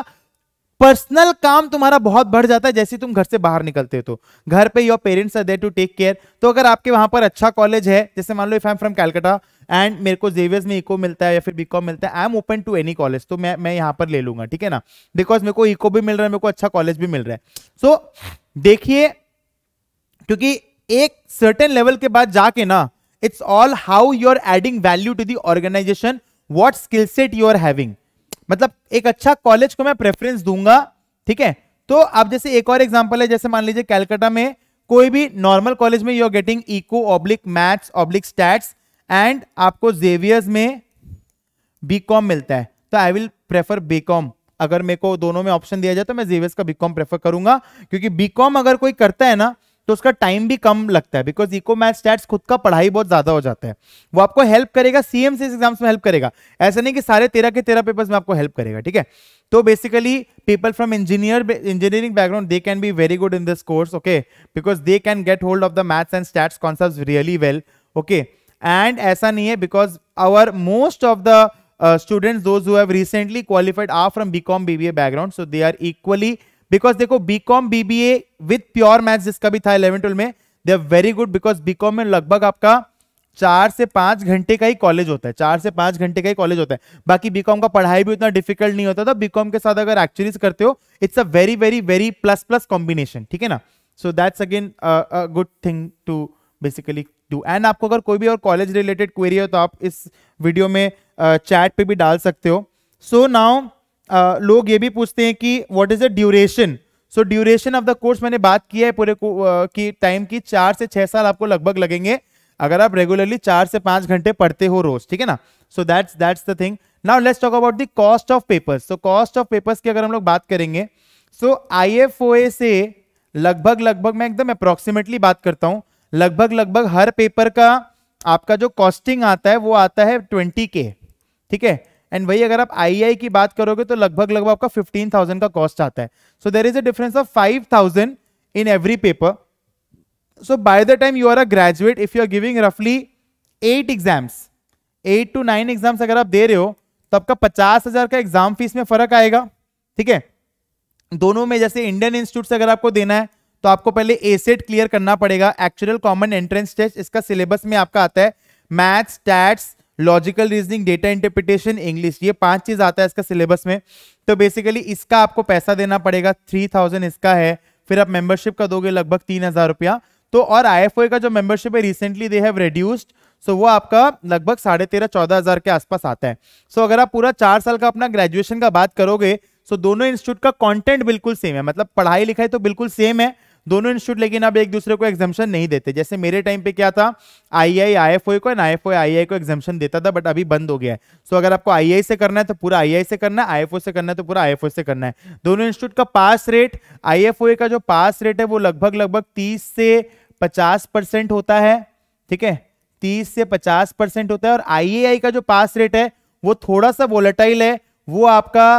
पर्सनल काम तुम्हारा बहुत बढ़ जाता है जैसे तुम घर से बाहर निकलते हो तो घर पे your parents are there to take care तो अगर आपके वहां पर अच्छा कॉलेज है जैसे मान लो if I am from Calcutta and मेरे को जेवियर्स में इको मिलता है या फिर बीकॉम मिलता है I am open to any college तो मैं मैं यहाँ पर ले लूंगा ठीक है ना बिकॉज मेरे को इको भी मिल रहा है मेरे को अच्छा कॉलेज भी मिल रहा है सो देखिए क्योंकि एक सर्टेन लेवल के बाद जाके ना it's all how you are adding value to the organisation what skill set you are having मतलब एक अच्छा कॉलेज को मैं प्रेफरेंस दूंगा ठीक है तो आप जैसे एक और एग्जाम्पल है जैसे मान लीजिए कैलकाटा में कोई भी नॉर्मल कॉलेज में you are getting eco oblique maths oblique stats and आपको जेवियर्स में कॉम मिलता है तो आई विल प्रेफर बीकॉम अगर मेरे को दोनों में ऑप्शन दिया जाए तो मैं जेवियर्स का बीकॉम प्रेफर करूंगा क्योंकि बीकॉम अगर कोई करता है ना तो उसका टाइम भी कम लगता है बिकॉज इको मैथ स्टैट्स खुद का पढ़ाई बहुत ज्यादा हो जाता है वो आपको हेल्प करेगा सीएम से एग्जाम्स में हेल्प करेगा ऐसा नहीं कि सारे तेरह के तेरह पेपर्स में आपको हेल्प करेगा ठीक है तो basically people from engineer engineering background they can be very good in this course okay because they can get hold of the maths and stats concept really well okay and ऐसा नहीं है because our most of the students those who recently qualified are from B BBA background so they are equally because देखो BCom BBA with pure maths जिसका भी था eleven twelve में दे are very good because BCom में लगभग आपका चार से पांच घंटे का ही कॉलेज होता है चार से पांच घंटे का ही कॉलेज होता है बाकी बीकॉम का पढ़ाई भी उतना डिफिकल्ट नहीं होता था बीकॉम के साथ अगर एक्चुअली करते हो it's a very very very plus plus combination ठीक है ना so that's again good thing to basically do and आपको अगर कोई भी और कॉलेज रिलेटेड क्वेरी हो तो आप इस वीडियो में चैट uh, पे भी डाल सकते हो सो so नाउ लोग ये भी पूछते हैं कि what is the duration so duration of the course मैंने बात किया है पूरे की टाइम की चार से छह साल आपको लगभग लगेंगे अगर आप रेगुलरली चार से पांच घंटे पढ़ते हो रोज ठीक है ना so that's that's the thing now let's talk about the cost of papers so cost of papers की अगर हम लोग बात करेंगे सो आई से लगभग लगभग मैं एकदम अप्रोक्सीमेटली बात करता हूँ लगभग लगभग हर पेपर का आपका जो कॉस्टिंग आता है वो आता है ट्वेंटी के ठीक है एंड वही अगर आप आई e की बात करोगे तो लगभग लगभग आपका फिफ्टीन थाउजेंड का कॉस्ट आता है so there is a difference of five thousand in every paper so by the time you are a graduate if you are giving रफली eight exams eight to nine exams अगर आप दे रहे हो तो आपका पचास हजार का एग्जाम फीस में फर्क आएगा ठीक है दोनों में जैसे इंडियन इंस्टीट्यूट से अगर आपको देना है तो आपको पहले एसेट क्लियर e करना पड़ेगा एक्चुअल कॉमन एंट्रेंस टेस्ट इसका सिलेबस में आपका आता है maths stats logical reasoning data interpretation English ये पांच चीज आता है इसका सिलेबस में तो बेसिकली इसका आपको पैसा देना पड़ेगा थ्री थाउजेंड इसका है फिर आप मेंबरशिप का दोगे लगभग तीन हजार रुपया तो और आई का जो मेंबरशिप है recently they have reduced so वो आपका लगभग साढ़े तेरह चौदह हजार के आसपास आता है सो so, अगर आप पूरा चार साल का अपना ग्रेजुएशन का बात करोगे सो so दोनों इंस्टीट्यूट का कॉन्टेंट बिल्कुल सेम है मतलब पढ़ाई लिखाई तो बिल्कुल सेम है दोनों इंस्टीट्यूट लेकिन अब एक दूसरे को एग्जामेशन नहीं देते जैसे मेरे टाइम पे क्या था आई आई आई एफ ओ को आई एफ ओ आई आई को एग्जामेशन देता था बट अभी बंद हो गया है सो so, अगर आपको आई आई से करना है तो पूरा आई आई से करना है आई एफ ओ से करना है तो पूरा आई एफ ओ से करना है दोनों इंस्टीट्यूट का पास रेट आई एफ ओ का जो पास रेट है वो लगभग लगभग तीस से पचास परसेंट होता है ठीक है तीस से पचास परसेंट होता है और आई का जो पास रेट है वो थोड़ा सा वोलेटाइल है वो आपका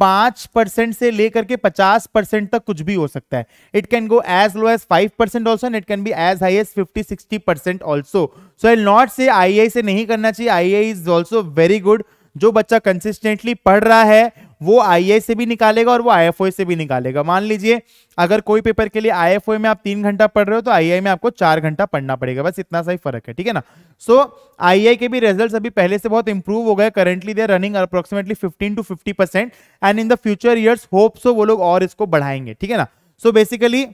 पांच परसेंट से लेकर के पचास परसेंट तक कुछ भी हो सकता है it can go as low as five percent also it can be as high as fifty sixty percent also so I not say I say नहीं करना चाहिए I is also very good जो बच्चा कंसिस्टेंटली पढ़ रहा है वो आई से भी निकालेगा और वो आई से भी निकालेगा मान लीजिए अगर कोई पेपर के लिए आई में आप तीन घंटा पढ़ रहे हो तो आई में आपको चार घंटा पढ़ना पड़ेगा बस इतना सा ही फर्क है ठीक है ना सो आई के भी रिजल्ट अभी पहले से बहुत इंप्रूव हो गए currently they running approximately fifteen to fifty percent and in the future years hope so वो लोग और इसको बढ़ाएंगे ठीक है ना so so, basically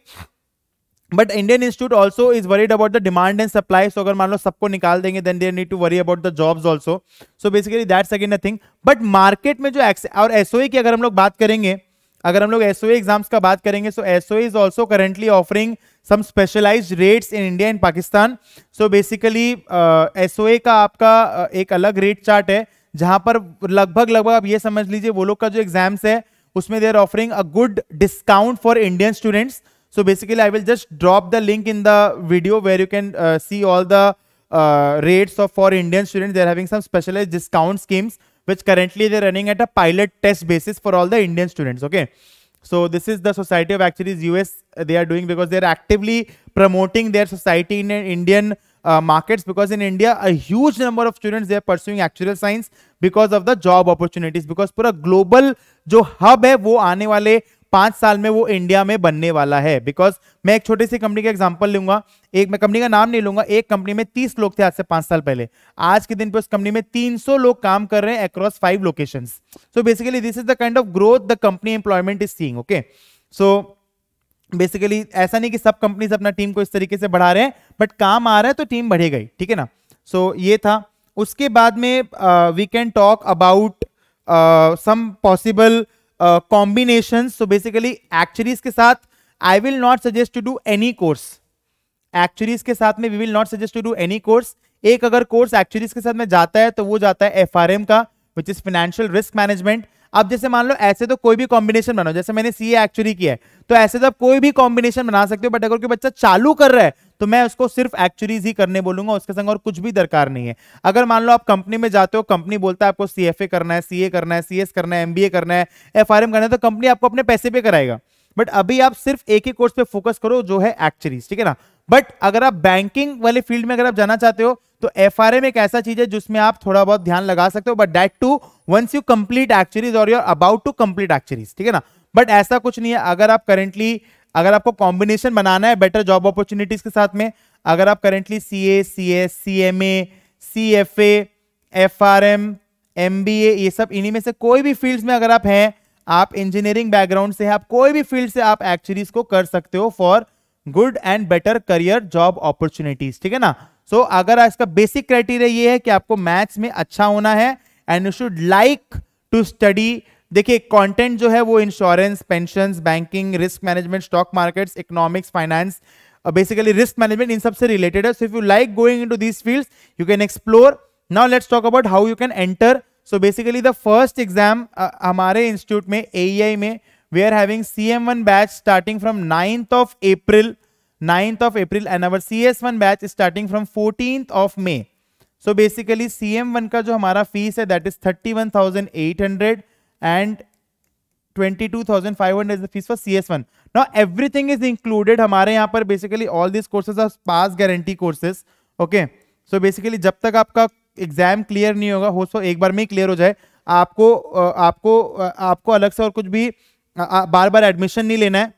but Indian institute also is worried about the demand and supply so अगर मान लो सबको निकाल देंगे then there need to worry about the jobs also so basically that's again a thing but market में जो x और SO की अगर हम लोग बात करेंगे अगर हम लोग एसओए एग्जाम्स का बात करेंगे so SO is also currently offering some specialise rates in India and Pakistan so basically SOA का आपका uh, एक अलग रेट चार्ट है जहां पर लगभग लगभग आप ये समझ लीजिए वो लोग का जो एग्जाम्स है उसमें they are offering a good discount for Indian students So basically I will just drop the link in the video where you can uh, see all the uh, rates of for Indian students. They're having some specialized discount schemes which currently they're running at a pilot test basis for all the Indian students. Okay. So this is the Society of Actuaries US uh, they are doing because they're actively promoting their society in uh, Indian uh, markets because in India a huge number of students they are pursuing actuarial science because of the job opportunities because a global जो hub है वो आने वाले पांच साल में वो India में बनने वाला है बिकॉज मैं एक छोटी सी कंपनी का एग्जाम्पल लूंगा एक मैं कंपनी का नाम नहीं लूंगा एक कंपनी में तीस लोग थे आज से पांच साल पहले आज के दिन पे उस कंपनी में तीन सौ लोग काम कर रहे हैं across five location so basically this is the kind of growth the company employment is seeing okay so basically ऐसा नहीं कि सब कंपनीज अपना टीम को इस तरीके से बढ़ा रहे हैं बट काम आ रहा है तो टीम बढ़े गई ठीक है ना सो so, ये था उसके बाद में we can talk about some possible combination so basically actuaries के साथ I will not suggest to do any course actuaries के साथ में we will not suggest to do any course एक अगर कोर्स एक्चुअलीज के साथ में जाता है तो वो जाता है एफ का which is financial risk management अब जैसे मान लो ऐसे तो कोई भी कॉम्बिनेशन बनाओ जैसे मैंने सी एक्चुअली किया है तो ऐसे तो आप कोई भी कॉम्बिनेशन बना सकते हो बट अगर कोई बच्चा चालू कर रहा है तो मैं उसको सिर्फ एक्चुअलीज ही करने बोलूंगा उसके संग और कुछ भी दरकार नहीं है अगर मान लो आप कंपनी में जाते हो कंपनी बोलता है आपको सी करना है सी करना है सी करना है एम करना है एफ करना है तो कंपनी आपको अपने पैसे पे कराएगा बट अभी आप सिर्फ एक ही कोर्स पे फोकस करो जो है एक्चुअलीज ठीक है ना बट अगर आप बैंकिंग वाले फील्ड में अगर आप जाना चाहते हो तो एफ एक ऐसा चीज है जिसमें आप थोड़ा बहुत ध्यान लगा सकते हो but that too once you complete actuaries और you're about to complete actuaries ठीक है ना बट ऐसा कुछ नहीं है अगर आप करेंटली अगर आपको कॉम्बिनेशन बनाना है बेटर जॉब अपॉर्चुनिटीज के साथ में अगर आप currently C A C S C M A C F A F R M M B A ये सब इन्हीं में से कोई भी फील्ड में अगर आप हैं आप इंजीनियरिंग बैकग्राउंड से हैं आप कोई भी फील्ड से आप एक्चुअली इसको कर सकते हो for good and better career job opportunities ठीक है ना सो so, अगर इसका बेसिक क्राइटेरिया ये है कि आपको मैथ्स में अच्छा होना है and you should like to study देखिए कंटेंट जो है वो insurance pension banking risk management stock markets economics finance basically risk management इन सबसे रिलेटेड है so if you like going into this fields you can explore now let's talk about how you can enter so basically the first exam हमारे institute में A e में we are having C M one batch starting from ninth of April ninth of April and our C S one batch starting from fourteen of May so basically C M one का जो हमारा fees है that is thirty one thousand eight hundred and twenty two and 22,500 is the fees for CS1. Now everything is included हमारे यहाँ पर basically all these courses are pass guarantee courses. Okay. So basically जब तक आपका exam clear नहीं होगा हो सो एक बार में ही क्लियर हो जाए आपको आपको आपको अलग से और कुछ भी बार बार एडमिशन नहीं लेना है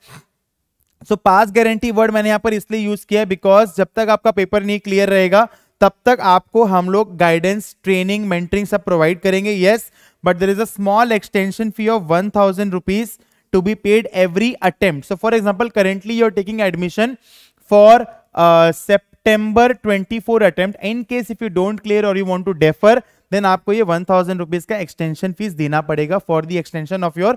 सो पास गारंटी वर्ड मैंने यहाँ पर इसलिए यूज किया है बिकॉज जब तक आपका पेपर नहीं क्लियर रहेगा तब तक आपको हम लोग गाइडेंस ट्रेनिंग मेंटरिंग सब प्रोवाइड करेंगे yes yes, but there is a small extension fee of 1000 rupees to be paid every attempt so for example currently you're taking admission for uh, september 24 attempt in case if you don't clear or you want to defer then aapko ye 1000 rupees ka extension fees dena padega for the extension of your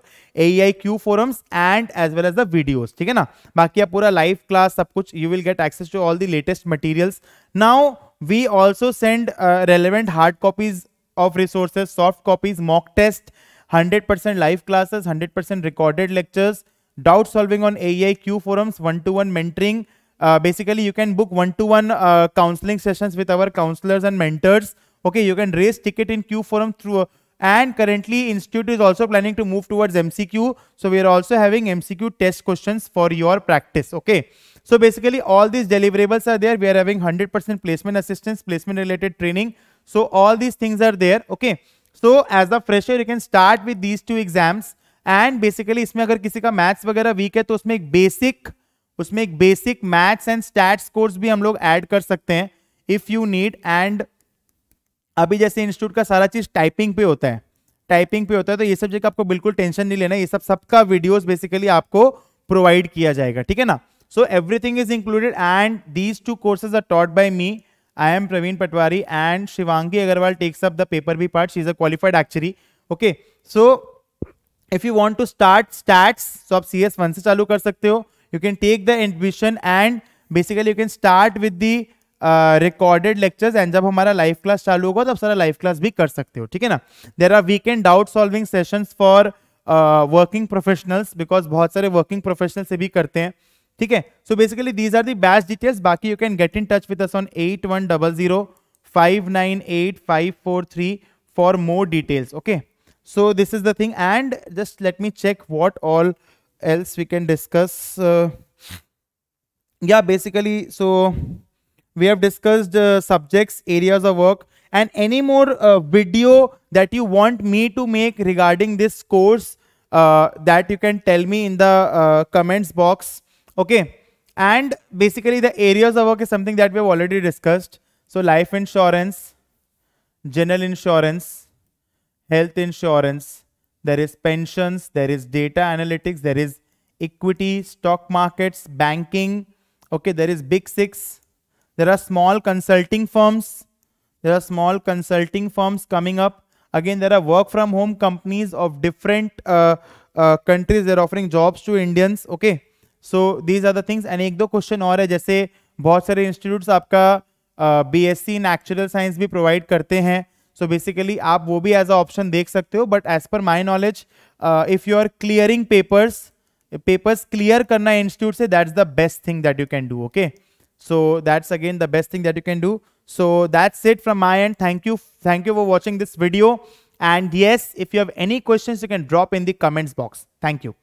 aiq forums and as well as the videos theek hai na baki aap pura live class sab kuch you will get access to all the latest materials now we also send uh, relevant hard copies of resources, soft copies, mock test, 100% live classes, 100% recorded lectures, doubt solving on Q forums, one-to-one mentoring. Uh, basically, you can book one-to-one uh, counseling sessions with our counselors and mentors. Okay, you can raise ticket in Q forum through uh, and currently institute is also planning to move towards MCQ. So we are also having MCQ test questions for your practice. Okay. So basically all these deliverables are there. We are having 100% placement assistance, placement related training, so all these things are there okay so as a fresher you can start with these two exams and basically इसमें अगर किसी का maths वगैरह week है तो उसमें एक basic उसमें एक basic maths and stats course भी हम लोग ऐड कर सकते हैं इफ यू नीड एंड अभी जैसे इंस्टीट्यूट का सारा चीज टाइपिंग पे होता है टाइपिंग पे होता है तो ये सब जगह आपको बिल्कुल टेंशन नहीं लेना ये सब सबका वीडियोस बेसिकली आपको प्रोवाइड किया जाएगा ठीक है ना so everything is included and these two courses are taught by me I am Praveen Patwari and Shivangi Agarwal takes up the paper B part she is a qualified actually okay so if you want to start stats तो आप सी S one से चालू कर सकते हो you can take the admission and basically you can start with the recorded lectures and जब हमारा live class चालू होगा तब सारा लाइव क्लास भी कर सकते हो ठीक है ना there are we weekend doubt solving session for working professionals because बहुत सारे वर्किंग प्रोफेशनल्स से भी करते हैं ठीक है so basically these are the batch details बाकी you can get in touch with us on eight one double zero five nine eight five four three for more details okay so this is the thing and else we can discuss uh, yeah basically so we have discussed uh, subjects areas of work and any more uh, video that you want me to make regarding this course that you can tell me in the comments box okay and basically the areas of work is something that we have already discussed so life insurance general insurance health insurance there is pensions there is data analytics there is equity stock markets banking okay there is big 6 there are small consulting firms there are small consulting firms coming up again there are work from home companies of different uh, uh, countries they're offering jobs to indians okay so these are the things and एक दो question और है जैसे बहुत सारे institutes आपका B S C natural science भी provide करते हैं सो so बेसिकली आप वो भी एज अ ऑप्शन देख सकते हो but as per my knowledge if you are clearing papers papers clear करना इंस्टीट्यूट से that's the best thing that you can do okay so that's again the best thing that you can do so that's it from my and thank you thank you for watching this video and yes if you have any question you can drop in the comments box thank you